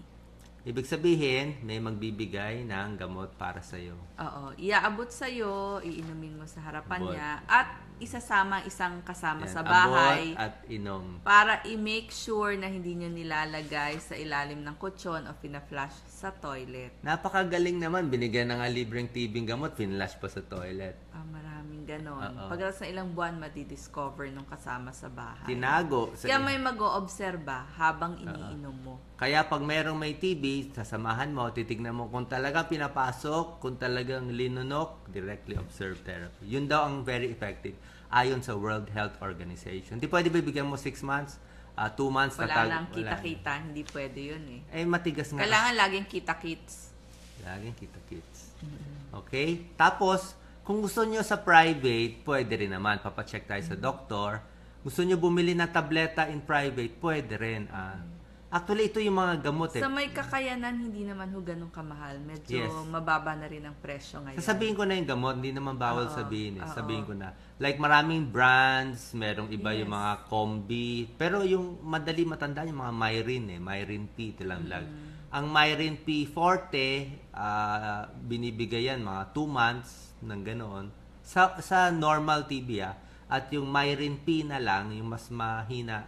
[SPEAKER 1] Ibig sabihin, may magbibigay ng gamot para sa iyo.
[SPEAKER 2] Oo, iaabot sa iyo, iinumin mo sa harapan But, niya at isasama isang kasama yan, sa bahay at inom para i-make sure na hindi niyo nilalagay sa ilalim ng kutsyon o pina-flush sa toilet.
[SPEAKER 1] Napakagaling naman, binigyan ng libreng tibing gamot, pina-flush pa sa toilet.
[SPEAKER 2] Ah, marami Ganon. Pagkatapos ng ilang buwan, matidiscover nung kasama sa bahay.
[SPEAKER 1] Tinago. Sa Kaya may
[SPEAKER 2] mag-oobserba habang iniinom mo.
[SPEAKER 1] Kaya pag merong may TV, sasamahan mo, titignan mo kung talaga pinapasok, kung talagang linunok, directly observe therapy. Yun daw ang very effective ayon sa World Health Organization. Hindi pwede bibigyan mo 6 months, 2 uh, ah, two months wala na lang kita-kita,
[SPEAKER 2] wala. hindi pwede yun eh. Eh, matigas nga. Kailangan laging kita-kits.
[SPEAKER 1] Laging kita-kits. Okay? Tapos, kung gusto nyo sa private, pwede rin naman. Papacheck tayo sa mm. doktor. Gusto nyo bumili na tableta in private, pwede rin. Ah. Actually, ito yung mga gamot eh. Sa
[SPEAKER 2] may kakayanan, hindi naman ho ganun kamahal. Medyo yes. mababa na rin ang presyo ngayon.
[SPEAKER 1] Sasabihin ko na yung gamot, hindi naman bawal Oo. sabihin eh. Sabihin ko na. Like maraming brands, merong iba yes. yung mga combi. Pero yung madali matandaan yung mga Myrin eh. Myrin P, tilamlag. Mm-hmm. Ang Myrin P 40 uh, ah, binibigay yan mga 2 months ng ganoon. Sa, sa normal tibia ah, at yung Myrin P na lang, yung mas mahina,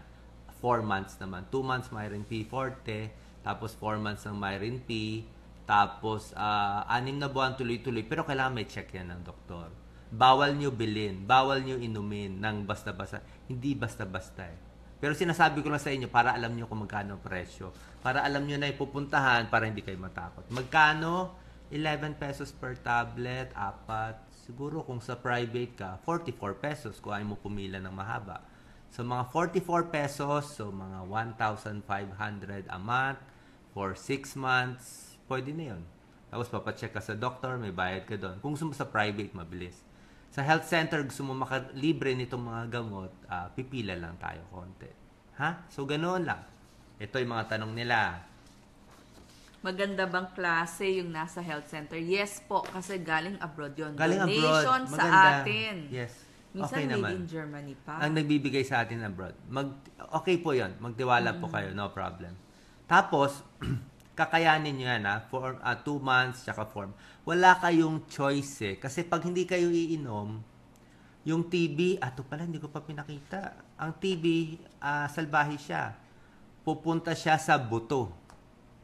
[SPEAKER 1] 4 months naman. 2 months Myrin P forte, tapos 4 months ng Myrin P, tapos uh, anim na buwan tuloy-tuloy. Pero kailangan may check yan ng doktor. Bawal nyo bilin, bawal nyo inumin ng basta-basta. Hindi basta-basta eh. Pero sinasabi ko lang sa inyo para alam nyo kung magkano presyo. Para alam nyo na ipupuntahan para hindi kayo matakot. Magkano 11 pesos per tablet, apat. Siguro kung sa private ka, 44 pesos kung ay mo pumila ng mahaba. So mga 44 pesos, so mga 1,500 a month for 6 months, pwede na yun. Tapos papacheck ka sa doctor, may bayad ka doon. Kung gusto mo sa private, mabilis. Sa health center, gusto mo makalibre nitong mga gamot, uh, pipila lang tayo konti. Ha? So, ganoon lang. Ito yung mga tanong nila.
[SPEAKER 2] Maganda bang klase yung nasa health center? Yes po, kasi galing abroad yon. Galing Donation abroad. Maganda. sa atin. Yes. Minsan okay naman. in Germany pa. Ang
[SPEAKER 1] nagbibigay sa atin abroad. Mag, okay po yon. Magtiwala mm po kayo. No problem. Tapos, (clears throat) kakayanin nyo yan ha. Ah, for uh, two months, tsaka form. Wala kayong choice eh. Kasi pag hindi kayo iinom, yung TB, ato ah, pala, hindi ko pa pinakita. Ang TB, uh, ah, salbahe siya. Pupunta siya sa buto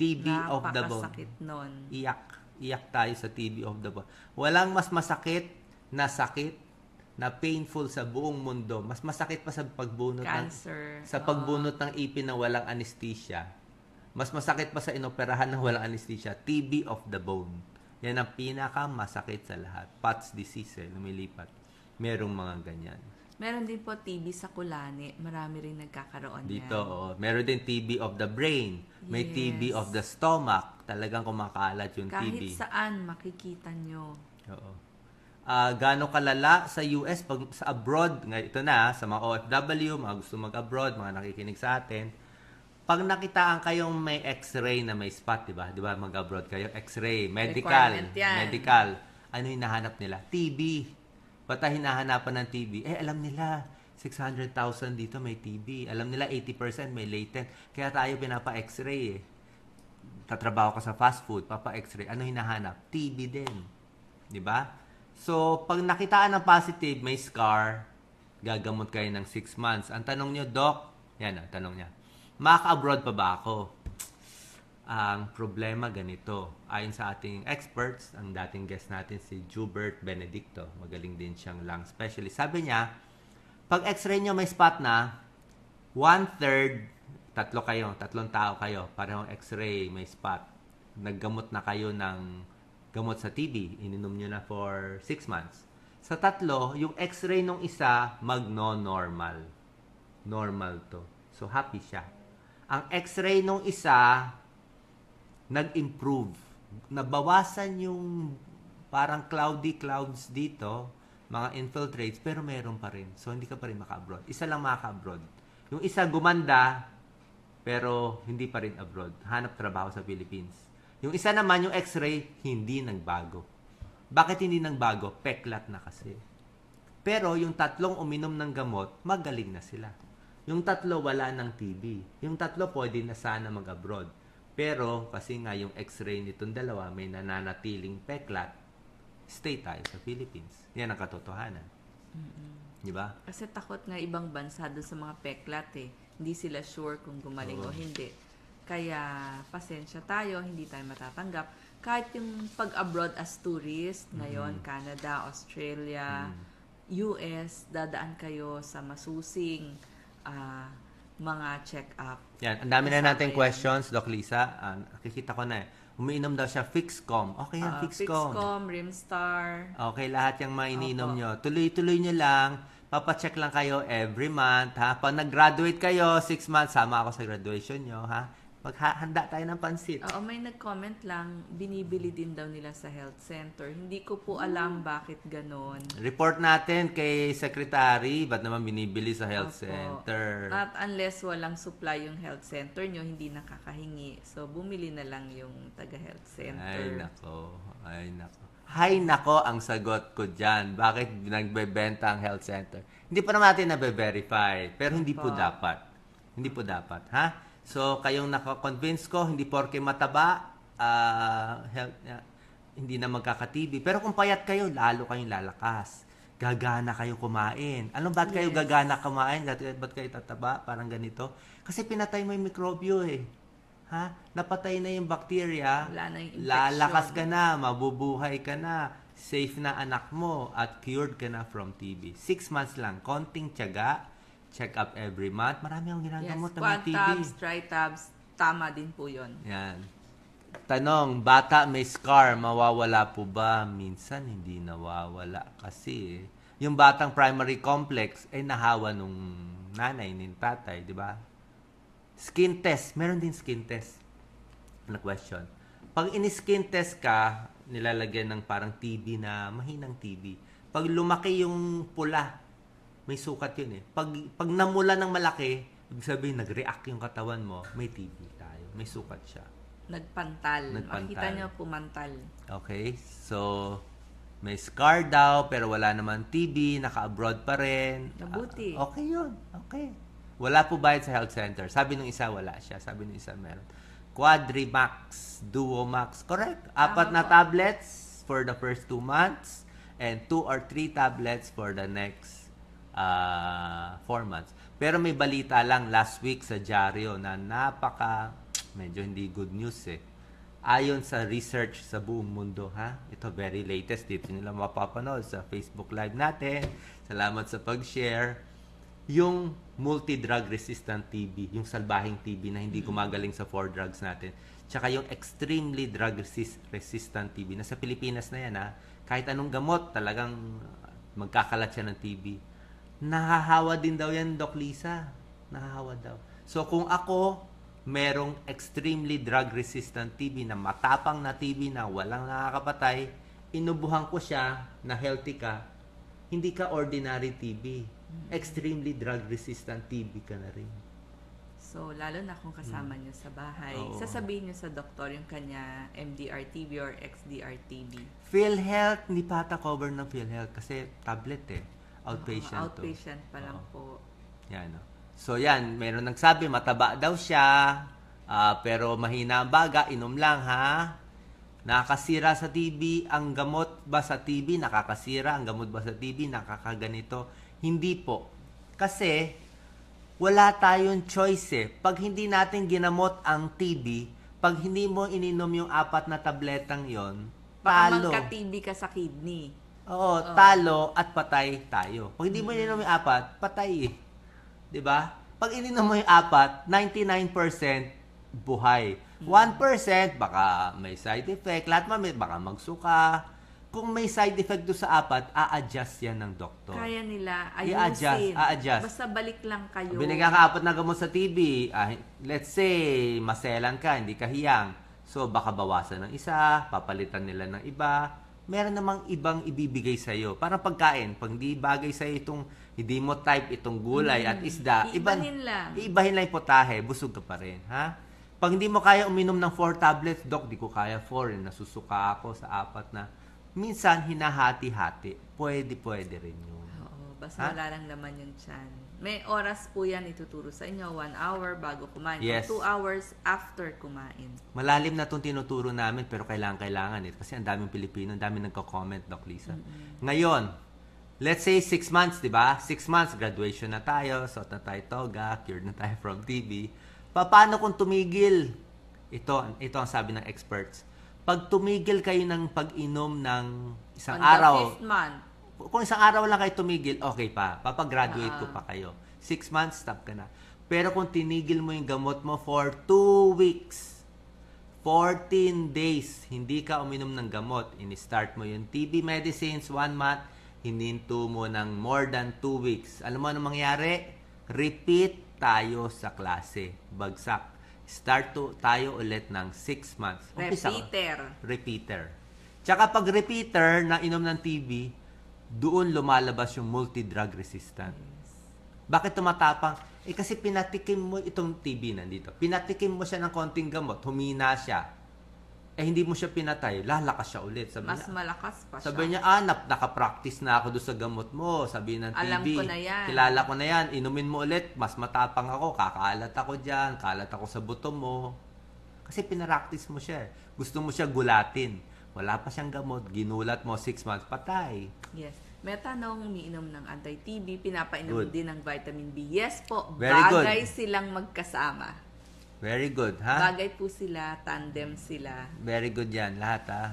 [SPEAKER 1] TB of the bone. Napakasakit nun. Iyak. Iyak tayo sa TB of the bone. Walang mas masakit na sakit na painful sa buong mundo. Mas masakit pa sa pagbunot Cancer. ng sa pagbunot oh. ng ipin na walang anesthesia. Mas masakit pa sa inoperahan na walang anesthesia, TB of the bone. Yan ang pinaka masakit sa lahat. Pat's disease, eh, lumilipat. Merong mga ganyan.
[SPEAKER 2] Meron din po TB sa kulani. Marami rin nagkakaroon Dito, yan. Oh.
[SPEAKER 1] Meron din TB of the brain. May yes. TB of the stomach. Talagang kumakalat yung Kahit TB. Kahit
[SPEAKER 2] saan makikita nyo.
[SPEAKER 1] Oo. Uh, gaano kalala sa US, pag, sa abroad, ito na, sa mga OFW, mga gusto mag-abroad, mga nakikinig sa atin, pag nakita ang kayong may x-ray na may spot, di ba? Di ba mag-abroad kayo? X-ray, medical, medical. Ano yung nahanap nila? TB. Bata hinahanapan ng TV. Eh, alam nila, 600,000 dito may TV. Alam nila 80% may latent. Kaya tayo pinapa-x-ray eh. Tatrabaho ka sa fast food, papa-x-ray. Ano hinahanap? TV din. 'Di ba? So, pag nakitaan ng positive, may scar, gagamot kayo ng 6 months. Ang tanong niyo, doc, yan ang tanong niya. Maka-abroad pa ba ako? ang problema ganito. Ayon sa ating experts, ang dating guest natin si Jubert Benedicto, magaling din siyang lung specialist. Sabi niya, pag x-ray nyo may spot na, one-third, tatlo kayo, tatlong tao kayo, parehong x-ray may spot. Naggamot na kayo ng gamot sa TB, ininom nyo na for 6 months. Sa tatlo, yung x-ray nung isa, magno-normal. Normal to. So, happy siya. Ang x-ray nung isa, nag-improve. Nabawasan yung parang cloudy clouds dito, mga infiltrates, pero meron pa rin. So, hindi ka pa rin maka-abroad. Isa lang maka-abroad. Yung isa gumanda, pero hindi pa rin abroad. Hanap trabaho sa Philippines. Yung isa naman, yung x-ray, hindi nagbago. Bakit hindi nagbago? Peklat na kasi. Pero yung tatlong uminom ng gamot, magaling na sila. Yung tatlo wala ng TB. Yung tatlo pwede na sana mag-abroad. Pero kasi nga yung x-ray nitong dalawa may nananatiling peklat, stay tayo sa Philippines. Yan ang katotohanan. Mm-hmm. Di ba?
[SPEAKER 2] Kasi takot nga ibang bansa doon sa mga peklat eh. Hindi sila sure kung gumaling Oo. o hindi. Kaya pasensya tayo, hindi tayo matatanggap. Kahit yung pag-abroad as tourist, ngayon mm-hmm. Canada, Australia, mm-hmm. US, dadaan kayo sa masusing uh, mga check-up.
[SPEAKER 1] Yan. Ang dami na natin questions, Doc Lisa. Uh, nakikita ko na eh. Umiinom daw siya Fixcom. Okay yan, uh, Fixcom. Fixcom,
[SPEAKER 2] Rimstar.
[SPEAKER 1] Okay, lahat yung mga iniinom Opo. nyo. Tuloy-tuloy nyo lang. Papacheck lang kayo every month. Ha? Pag nag-graduate kayo, 6 months, sama ako sa graduation nyo. Ha?
[SPEAKER 2] Maghanda tayo ng pansit.
[SPEAKER 1] Oo, may nag-comment lang,
[SPEAKER 2] binibili din daw nila sa health center. Hindi ko po alam hmm. bakit ganon.
[SPEAKER 1] Report natin kay Secretary, ba't naman binibili sa health Opo. center?
[SPEAKER 2] At unless walang supply yung health center nyo, hindi nakakahingi. So, bumili na lang yung taga-health center. Ay,
[SPEAKER 1] nako. Ay, nako. Hay nako ang sagot ko dyan. Bakit nagbebenta ang health center? Hindi pa naman natin na verify Pero hindi Opo. po dapat. Hindi po dapat, ha? So, kayong nakakonvince ko, hindi porke mataba, uh, ah, health, uh, hindi na magkakatibi. Pero kung payat kayo, lalo kayong lalakas. Gagana kayo kumain. Ano ba't yes. kayo gagana kumain? Ba't kayo tataba? Parang ganito. Kasi pinatay mo yung mikrobyo eh. Ha? Napatay na yung bacteria. Wala na yung Lalakas ka na, mabubuhay ka na safe na anak mo at cured ka na from TB. Six months lang, konting tiyaga, check up every month. Marami akong ginagamot yes, ng mga tabs,
[SPEAKER 2] dry tabs, tama din po yon.
[SPEAKER 1] Yan. Tanong, bata may scar, mawawala po ba? Minsan hindi nawawala kasi eh. yung batang primary complex ay eh, nahawa nung nanay, nin tatay, di ba? Skin test, meron din skin test na question. Pag in-skin test ka, nilalagyan ng parang TV na mahinang TV. Pag lumaki yung pula may sukat yun eh. Pag, pag namula ng malaki, ibig sabihin, nag-react yung katawan mo, may TB tayo. May sukat siya.
[SPEAKER 2] Nagpantal. Nagpantal. Makita niyo, pumantal.
[SPEAKER 1] Okay. So, may scar daw, pero wala naman TB, naka-abroad pa rin. Mabuti. Uh, okay yun. Okay. Wala po bayad sa health center. Sabi nung isa, wala siya. Sabi nung isa, meron. Quadrimax, Duomax. Correct. Apat Tama na po. tablets for the first two months and two or three tablets for the next uh, four months. Pero may balita lang last week sa dyaryo na napaka, medyo hindi good news eh. Ayon sa research sa buong mundo, ha? Ito very latest, dito nila mapapanood sa Facebook Live natin. Salamat sa pag-share. Yung multi-drug resistant TB, yung salbahing TB na hindi gumagaling sa four drugs natin. Tsaka yung extremely drug resist- resistant TB na sa Pilipinas na yan ha. Kahit anong gamot, talagang magkakalat siya ng TB Nahahawa din daw yan, Doc Lisa. Nahahawa daw. So kung ako, merong extremely drug-resistant TB na matapang na TB na walang nakakapatay, inubuhan ko siya na healthy ka, hindi ka ordinary TB. Mm-hmm. Extremely drug-resistant TB ka na rin. So,
[SPEAKER 2] lalo na kung kasama hmm. nyo sa bahay, Oo. sasabihin nyo sa doktor yung kanya MDR-TB or XDR-TB.
[SPEAKER 1] PhilHealth, ni pata cover ng PhilHealth kasi tablet eh. Outpatient uh, Outpatient to. pa lang Oo. po. Yan. No? So yan, meron nagsabi, mataba daw siya, uh, pero mahina ang baga, inom lang ha. Nakakasira sa TV, ang gamot ba sa TV nakakasira? Ang gamot ba sa TV nakakaganito? Hindi po. Kasi wala tayong choice eh. Pag hindi natin ginamot ang TB, pag hindi mo ininom yung apat na tabletang yon, talo. Baka magka-TB
[SPEAKER 2] ka sa kidney.
[SPEAKER 1] Oo, talo at patay tayo. Pag hindi mo ininom yung apat, patay eh. 'Di ba? Pag ininom mo yung apat, 99% buhay. 1% baka may side effect, lahat man may baka magsuka. Kung may side effect do sa apat, a-adjust yan ng doktor. Kaya
[SPEAKER 2] nila ayusin. I-adjust, a-adjust. Basta balik lang kayo. Binigyan ka
[SPEAKER 1] apat na gamot sa TV. ah, let's say, maselan ka, hindi ka hiyang. So, baka bawasan ng isa, papalitan nila ng iba meron namang ibang ibibigay sa iyo. Parang pagkain, pag di bagay sa itong hindi mo type itong gulay mm-hmm. at isda, ibahin
[SPEAKER 2] lang. Iibahin
[SPEAKER 1] lang 'yung potahe, busog ka pa rin, ha? Pag hindi mo kaya uminom ng 4 tablets, doc, di ko kaya 4, eh. nasusuka ako sa apat na. Minsan hinahati-hati. Pwede, pwede rin 'yun. Oo,
[SPEAKER 2] basta ha? wala lang naman 'yung chance. May oras po yan ituturo sa inyo. One hour bago kumain. Yes. O two hours after kumain.
[SPEAKER 1] Malalim na itong tinuturo namin pero kailangan-kailangan eh. Kasi ang daming Pilipino, ang daming nagko-comment, Doc Lisa. Mm-hmm. Ngayon, let's say six months, di ba? Six months, graduation na tayo, suot na tayo toga, cured na tayo from TB. Paano kung tumigil? Ito, ito ang sabi ng experts. Pag tumigil kayo ng pag-inom ng isang On araw, the fifth month kung isang araw lang kayo tumigil, okay pa. Papagraduate uh-huh. ko pa ah. kayo. Six months, stop ka na. Pero kung tinigil mo yung gamot mo for two weeks, 14 days, hindi ka uminom ng gamot, in-start mo yung TB medicines, one month, hininto mo ng more than two weeks. Alam mo ano mangyari? Repeat tayo sa klase. Bagsak. Start to, tayo ulit ng 6 months. Umpisa, repeater. Repeater. Tsaka pag repeater na inom ng TB, doon lumalabas yung multi-drug resistant. Bakit tumatapang? Eh kasi pinatikim mo itong TB nandito. Pinatikim mo siya ng konting gamot, humina siya. Eh hindi mo siya pinatay, lalakas siya ulit. Sabi Mas niya,
[SPEAKER 2] malakas pa sabi siya. Sabi niya,
[SPEAKER 1] ah, nakapractice na ako doon sa gamot mo. Sabi ng TB. Alam ko na yan. Kilala ko na yan. Inumin mo ulit. Mas matapang ako. Kakalat ako dyan. Kalat ako sa buto mo. Kasi pinaractice mo siya. Eh. Gusto mo siya gulatin. Wala pa siyang gamot. Ginulat mo, six months, patay.
[SPEAKER 2] Yes metanol, umiinom ng anti-TB, pinapainom good. din ng vitamin B. Yes po, Very bagay good. silang magkasama.
[SPEAKER 1] Very good, ha?
[SPEAKER 2] Bagay po sila, tandem sila.
[SPEAKER 1] Very good yan, lahat, ha?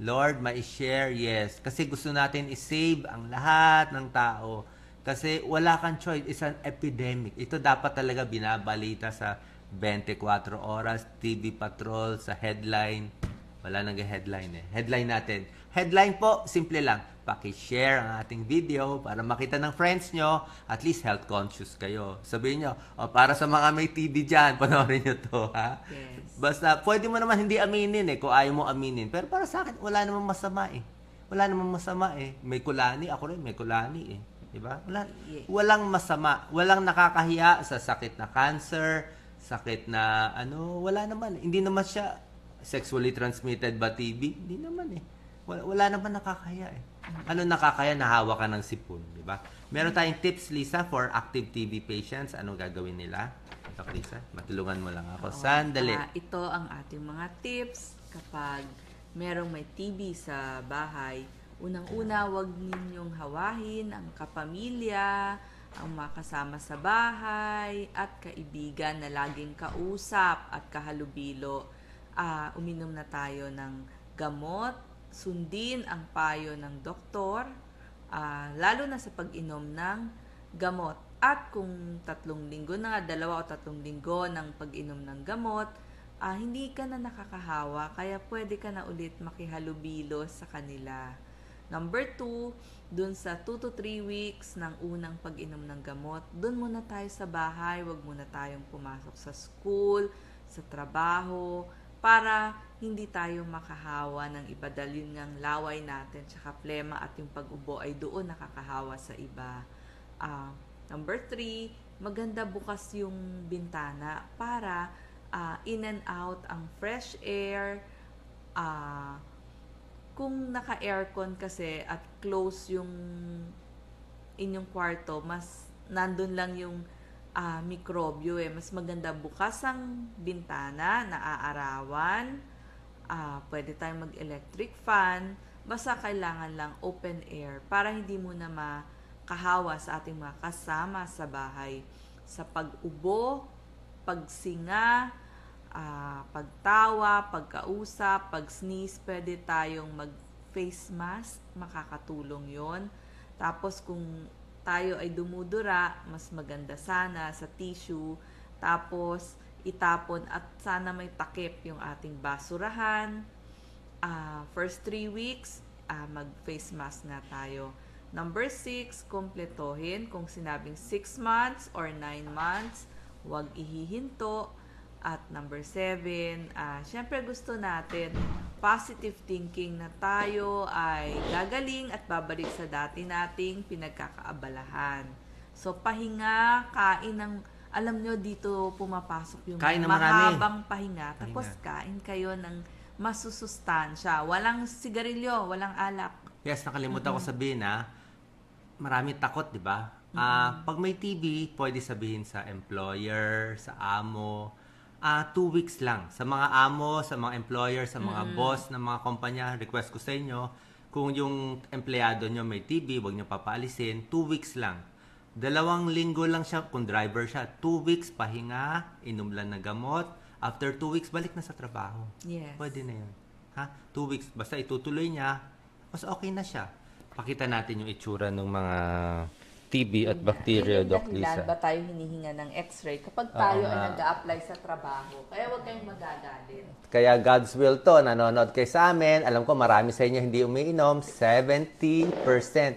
[SPEAKER 1] Lord, ma-share, yes. Kasi gusto natin i-save ang lahat ng tao. Kasi wala kang choice. It's an epidemic. Ito dapat talaga binabalita sa 24 oras, TV Patrol, sa headline. Wala nang headline eh. Headline natin. Headline po, simple lang paki-share ang ating video para makita ng friends nyo, at least health conscious kayo. Sabihin nyo, oh, para sa mga may TB dyan, (laughs) panoorin nyo to, ha? Yes. Basta, pwede mo naman hindi aminin eh, kung ayaw mo aminin. Pero para sa akin, wala namang masama eh. Wala namang masama eh. May kulani, ako rin may kulani eh. Diba? Wala, Walang masama. Walang nakakahiya sa sakit na cancer, sakit na ano, wala naman. Hindi naman siya sexually transmitted ba TB? Hindi naman eh. Wala, wala naman nakakahiya eh ano nakakaya na hawakan ng sipon, di ba? Meron tayong tips, Lisa, for active TB patients. Anong gagawin nila? Doc Lisa, matulungan mo lang ako. Oo. Sandali. Ah,
[SPEAKER 2] ito ang ating mga tips kapag merong may TB sa bahay. Unang-una, huwag ninyong hawahin ang kapamilya, ang makasama sa bahay, at kaibigan na laging kausap at kahalubilo. Ah, uminom na tayo ng gamot sundin ang payo ng doktor, uh, lalo na sa pag-inom ng gamot. At kung tatlong linggo na, dalawa o tatlong linggo ng pag-inom ng gamot, uh, hindi ka na nakakahawa, kaya pwede ka na ulit makihalubilo sa kanila. Number two, dun sa 2 to 3 weeks ng unang pag-inom ng gamot, dun muna tayo sa bahay, wag muna tayong pumasok sa school, sa trabaho, para hindi tayo makahawa ng iba dahil yun ng laway natin, tsaka plema at yung pag-ubo ay doon nakakahawa sa iba. Uh, number three, maganda bukas yung bintana para uh, in and out ang fresh air. Uh, kung naka-aircon kasi at close yung inyong kwarto, mas nandun lang yung uh, mikrobyo eh. Mas maganda bukas ang bintana, naaarawan, Uh, pwede tayong mag-electric fan. Basta kailangan lang open air para hindi mo na makahawa sa ating mga kasama sa bahay. Sa pag-ubo, pagsinga, uh, pagtawa, pagkausap, pag-sneeze, pwede tayong mag-face mask. Makakatulong yon. Tapos kung tayo ay dumudura, mas maganda sana sa tissue. Tapos, itapon at sana may takip yung ating basurahan. Uh, first three weeks, uh, mag-face mask na tayo. Number six, kompletohin. Kung sinabing six months or nine months, huwag ihihinto. At number seven, uh, syempre gusto natin positive thinking na tayo ay gagaling at babalik sa dati nating pinagkakaabalahan. So, pahinga, kain ng alam nyo, dito pumapasok
[SPEAKER 1] yung kain mahabang
[SPEAKER 2] marami. pahinga. Tapos pahinga. kain kayo ng masusustansya. Walang sigarilyo, walang alak.
[SPEAKER 1] Yes, nakalimutan mm-hmm. ko sabihin ha. Ah. Marami takot, di ba? mm Uh, pag may TV, pwede sabihin sa employer, sa amo. Uh, two weeks lang. Sa mga amo, sa mga employer, sa mga mm-hmm. boss ng mga kumpanya, request ko sa inyo, kung yung empleyado nyo may TV, huwag nyo papaalisin, two weeks lang Dalawang linggo lang siya kung driver siya. Two weeks pahinga, inom lang na gamot. After two weeks, balik na sa trabaho. Yes. Pwede na yun. Ha? Two weeks, basta itutuloy niya, mas okay na siya. Pakita natin yung itsura ng mga TB at bacteria, Doc Lisa. ba
[SPEAKER 2] tayo hinihinga ng x-ray kapag tayo Oo ay ah. nag-a-apply sa trabaho? Kaya huwag kayong magagalit.
[SPEAKER 1] Kaya God's will to, nanonood kay sa amin. Alam ko marami sa inyo hindi umiinom. 70%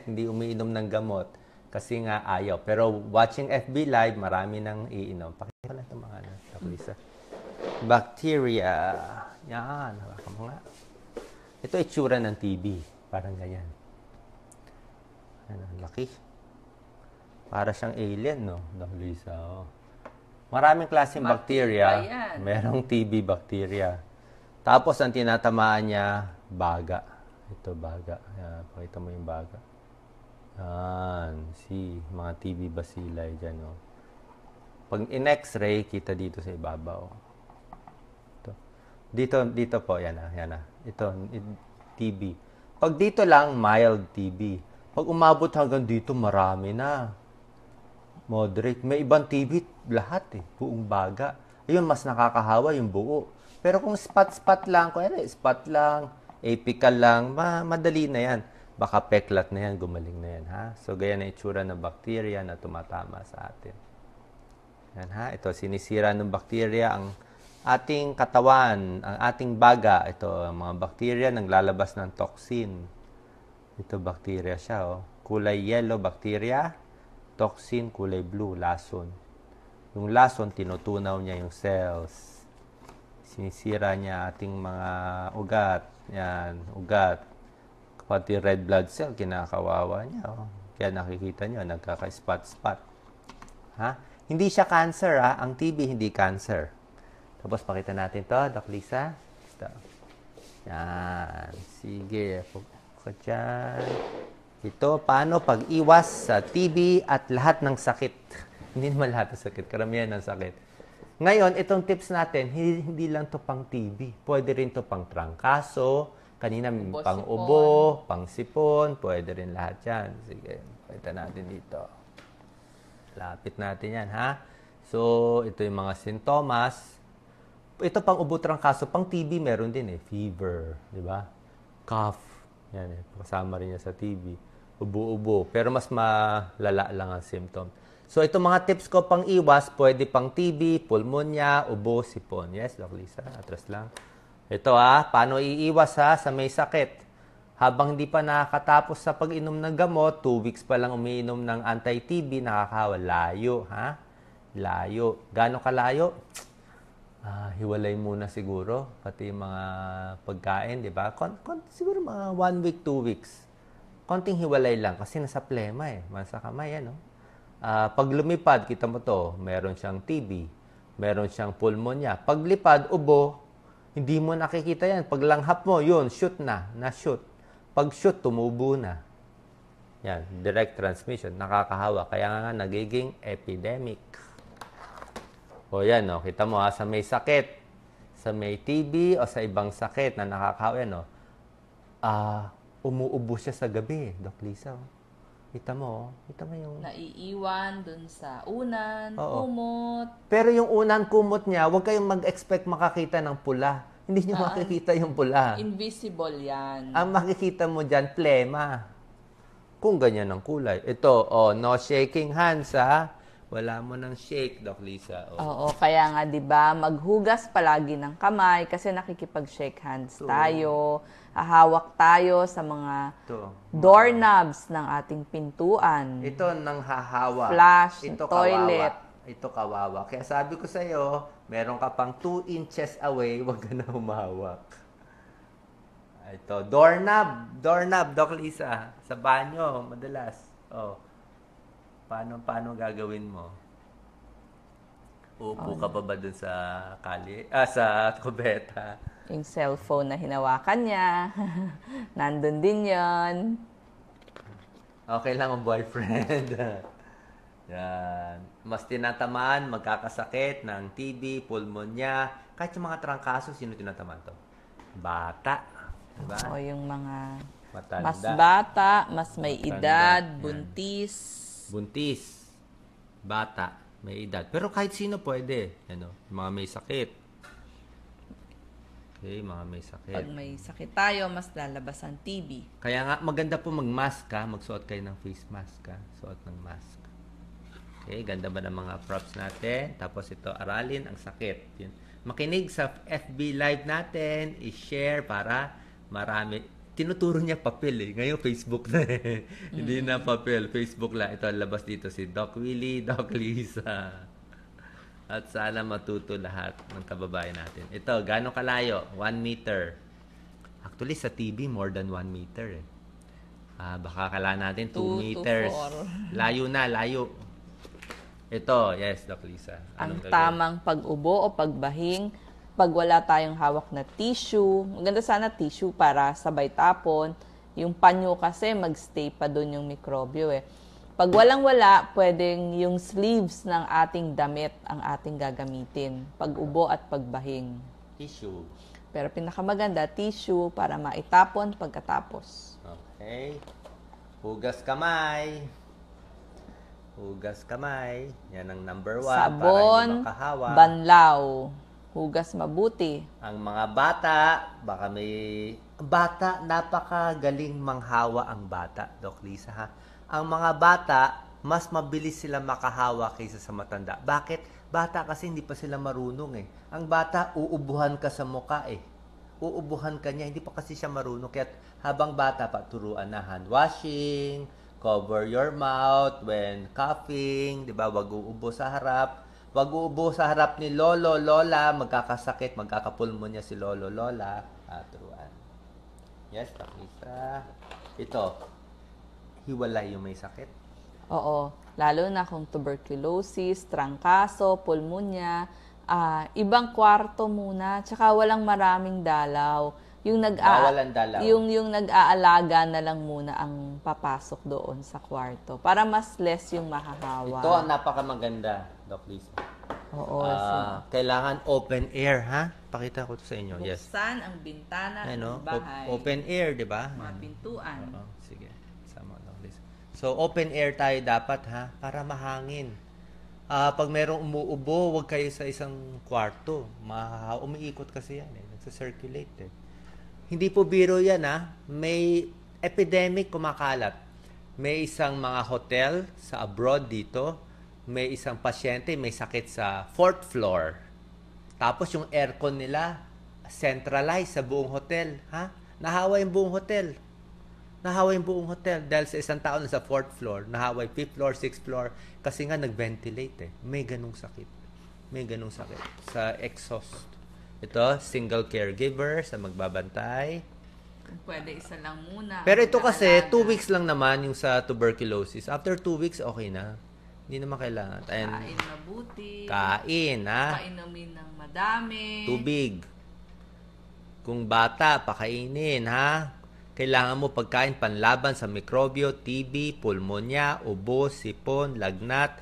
[SPEAKER 1] hindi umiinom ng gamot. Kasi nga ayaw. Pero watching FB Live, marami nang iinom. Pakita ko na itong mga ano, Lisa. Bacteria. Yan, hawakan mo nga. Ito itsura ng TB. Parang ganyan. Ano, laki. Para siyang alien, no? No, Lisa, oh. Maraming klaseng bacteria. bacteria. Merong TB bacteria. Tapos ang tinatamaan niya, baga. Ito, baga. Ayan, pakita mo yung baga. Yan. Si mga TV basilay dyan, oh. Pag in x-ray, kita dito sa ibabaw. Oh. Ito. Dito, dito po, yan na, ah. yan na. Ah. Ito, TB. Pag dito lang, mild TB. Pag umabot hanggang dito, marami na. Moderate. May ibang TB, lahat eh. Buong baga. Ayun, mas nakakahawa yung buo. Pero kung spot-spot lang, kung ano, eh, spot lang, apical lang, ma madali na yan baka peklat na yan, gumaling na yan, ha? So, gaya na itsura ng bakterya na tumatama sa atin. Yan, ha? Ito, sinisira ng bakterya ang ating katawan, ang ating baga. Ito, ang mga bakterya lalabas ng toxin. Ito, bakterya siya, oh. Kulay yellow, bakterya. Toxin, kulay blue, lason. Yung lason, tinutunaw niya yung cells. Sinisira niya ating mga ugat. Yan, ugat pati red blood cell, kinakawawa niya. Oh. Kaya nakikita niyo, nagkaka-spot-spot. Ha? Hindi siya cancer, ah, Ang TB, hindi cancer. Tapos, pakita natin to, Doc Lisa. Ito. Yan. Sige. Focus Ito, paano pag-iwas sa TB at lahat ng sakit. (laughs) Hindi naman lahat ng sakit, karamihan ng sakit. Ngayon, itong tips natin, hindi, hindi lang to pang TB. Pwede rin to pang trangkaso, Kanina, ubo, pang-ubo, pang-sipon, pwede rin lahat yan. Sige, pakita natin dito. Lapit natin yan, ha? So, ito yung mga sintomas. Ito pang ubo kaso, pang TB meron din eh. Fever, di ba? Cough. Yan eh, kasama rin niya sa TB. Ubo-ubo. Pero mas malala lang ang symptom. So, ito mga tips ko pang iwas, pwede pang TB, pulmonya, ubo, sipon. Yes, Dr. Lisa, atras lang. Ito ah, paano iiwas ha sa may sakit? Habang hindi pa nakakatapos sa pag-inom ng gamot, 2 weeks pa lang umiinom ng anti-TB, nakakahawa. Layo, ha? Layo. Gano'ng kalayo? Ah, hiwalay muna siguro, pati mga pagkain, di ba? Kon- kon- siguro mga 1 week, 2 weeks. Konting hiwalay lang kasi nasa plema eh, sa kamay, ano? Ah, pag lumipad, kita mo to, meron siyang TB, meron siyang pulmonya. Paglipad, ubo, hindi mo nakikita yan. Pag langhap mo, yun, shoot na, na-shoot. Pag shoot, tumubo na. Yan, direct transmission, nakakahawa. Kaya nga nagiging epidemic. O yan, no? kita mo ha, sa may sakit, sa may TB o sa ibang sakit na nakakahawa, yan, no? uh, ah, umuubo siya sa gabi, Dok Lisa. Oh. Kita mo, oh. kita mo yung...
[SPEAKER 2] Naiiwan dun sa unan, Oo. kumot.
[SPEAKER 1] Pero yung unan kumot niya, huwag kayong mag-expect makakita ng pula. Hindi niyo Ah, makikita yung pula.
[SPEAKER 2] Invisible yan.
[SPEAKER 1] Ang makikita mo dyan, plema. Kung ganyan ang kulay. Ito, oh, no shaking hands, ha? Wala mo ng shake, Doc Lisa. Oh. Oo,
[SPEAKER 2] kaya nga 'di ba, maghugas palagi ng kamay kasi nakikipag-shake hands tayo hahawak tayo sa mga Ito. doorknobs ng ating pintuan. Ito
[SPEAKER 1] nang hahawak. Flash, Ito toilet. Kawawa. Ito kawawa. Kaya sabi ko sa iyo, meron ka pang 2 inches away, (laughs) wag ka na humawak. Ito, doorknob. Doorknob, Doc Lisa. Sa banyo, madalas. Oh. Paano, paano gagawin mo? Upo oh. ka pa ba dun sa kali? Ah, sa (laughs) kubeta?
[SPEAKER 2] Yung cellphone na hinawakan niya, (laughs) nandun din yon.
[SPEAKER 1] Okay lang ang boyfriend. (laughs) Yan. Mas tinatamaan, magkakasakit ng TB, pulmonya, kahit yung mga trangkaso, sino tinatamaan to? Bata. Diba? O
[SPEAKER 2] yung mga Matanda. mas bata, mas may Matanda. edad, buntis.
[SPEAKER 1] Yan. Buntis. Bata, may edad. Pero kahit sino pwede. Ano, yung mga may sakit Okay, mga may sakit. Pag
[SPEAKER 2] may sakit tayo, mas lalabas ang TB.
[SPEAKER 1] Kaya nga, maganda po mag ka. Magsuot kayo ng face mask ka. Ah. Suot ng mask. Okay, ganda ba ng mga props natin? Tapos ito, aralin ang sakit. Yun. Makinig sa FB live natin. I-share para marami. Tinuturo niya papel eh. Ngayon Facebook na eh. Mm. (laughs) Hindi na mm. papel. Facebook lang. Ito, labas dito si Doc Willie, Doc Lisa. At sana matuto lahat ng kababayan natin. Ito, gaano kalayo? 1 meter. Actually, sa TV, more than 1 meter eh. Ah, baka kala natin 2 meters. To layo na, layo. Ito, yes, Doc Lisa. Anong Ang tamang
[SPEAKER 2] pag-ubo o pagbahing pag wala tayong hawak na tissue. Maganda sana tissue para sabay tapon. Yung panyo kasi, magstay pa doon yung mikrobyo eh. Pag walang-wala, pwedeng yung sleeves ng ating damit ang ating gagamitin. Pag-ubo at pagbahing. Tissue. Pero pinakamaganda, tissue para maitapon pagkatapos.
[SPEAKER 1] Okay. Hugas kamay. Hugas kamay. Yan ang number one. Sabon, para
[SPEAKER 2] banlaw.
[SPEAKER 1] Hugas mabuti. Ang mga bata, baka may... Bata, napakagaling manghawa ang bata, Doc Lisa ha ang mga bata, mas mabilis sila makahawa kaysa sa matanda. Bakit? Bata kasi hindi pa sila marunong eh. Ang bata, uubuhan ka sa muka eh. Uubuhan ka niya, hindi pa kasi siya marunong. Kaya habang bata pa, turuan na hand washing, cover your mouth when coughing, di ba? Wag uubo sa harap. Wag uubo sa harap ni lolo, lola. Magkakasakit, magkakapulmonya si lolo, lola. Ah, turuan. Yes, pakita. Ito, hiwalay yung may sakit.
[SPEAKER 2] Oo, lalo na kung tuberculosis, trangkaso, pulmonya, uh, ibang kwarto muna, tsaka walang maraming dalaw. Yung nag ah, dalaw. Yung, yung nag-aalaga na lang muna ang papasok doon sa kwarto para mas less yung mahahawa. Ito ang
[SPEAKER 1] napakamaganda, Doc Lisa. Oo. Uh, so, kailangan open air, ha? Pakita ko to sa inyo. Buksan
[SPEAKER 2] yes. ang bintana ng bahay. O- open air, di ba? Mga pintuan.
[SPEAKER 1] Uh-oh. So, open air tayo dapat ha, para mahangin. Uh, pag merong umuubo, huwag kayo sa isang kwarto. Ma umiikot kasi yan eh. Nagsa-circulate eh. Hindi po biro yan ha. May epidemic kumakalat. May isang mga hotel sa abroad dito. May isang pasyente may sakit sa fourth floor. Tapos yung aircon nila centralized sa buong hotel. Ha? Nahawa yung buong hotel nahawa yung buong hotel dahil sa isang tao na sa fourth floor, nahawa yung fifth floor, sixth floor, kasi nga nag-ventilate eh. May ganong sakit. May ganong sakit sa exhaust. Ito, single caregiver sa magbabantay.
[SPEAKER 2] Pwede isa lang muna. Pero ito kasi,
[SPEAKER 1] alaga. two weeks lang naman yung sa tuberculosis. After two weeks, okay na. Hindi naman kailangan. Ayan. Kain mabuti. Kain, ha? Kainumin
[SPEAKER 2] ng madami.
[SPEAKER 1] Tubig. Kung bata, pakainin, ha? kailangan mo pagkain panlaban sa mikrobyo, TB, pulmonya, ubo, sipon, lagnat,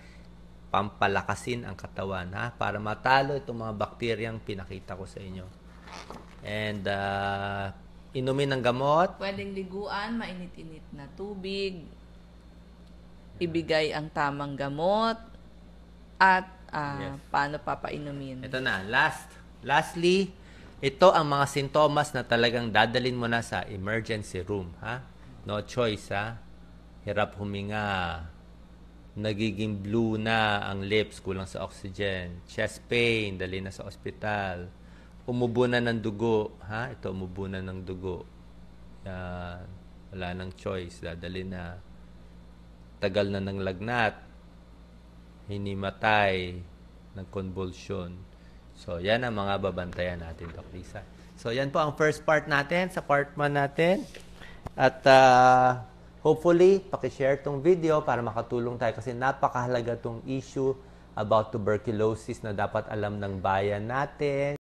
[SPEAKER 1] pampalakasin ang katawan ha para matalo itong mga bakteryang pinakita ko sa inyo. And uh, inumin ng gamot.
[SPEAKER 2] Pwedeng liguan, mainit-init na tubig, ibigay ang tamang gamot, at uh, yes.
[SPEAKER 1] paano papainumin. Ito na, last. Lastly, ito ang mga sintomas na talagang dadalin mo na sa emergency room, ha? No choice, ha? Hirap huminga. Nagiging blue na ang lips, kulang sa oxygen. Chest pain, dali na sa ospital. Umubo na ng dugo, ha? Ito, umubo na ng dugo. Yan. Wala nang choice, dadali na. Tagal na ng lagnat. Hinimatay ng convulsion So, yan ang mga babantayan natin, Doc Lisa. So, yan po ang first part natin sa part 1 natin. At uh, hopefully, pakishare tong video para makatulong tayo kasi napakahalaga tong issue about tuberculosis na dapat alam ng bayan natin.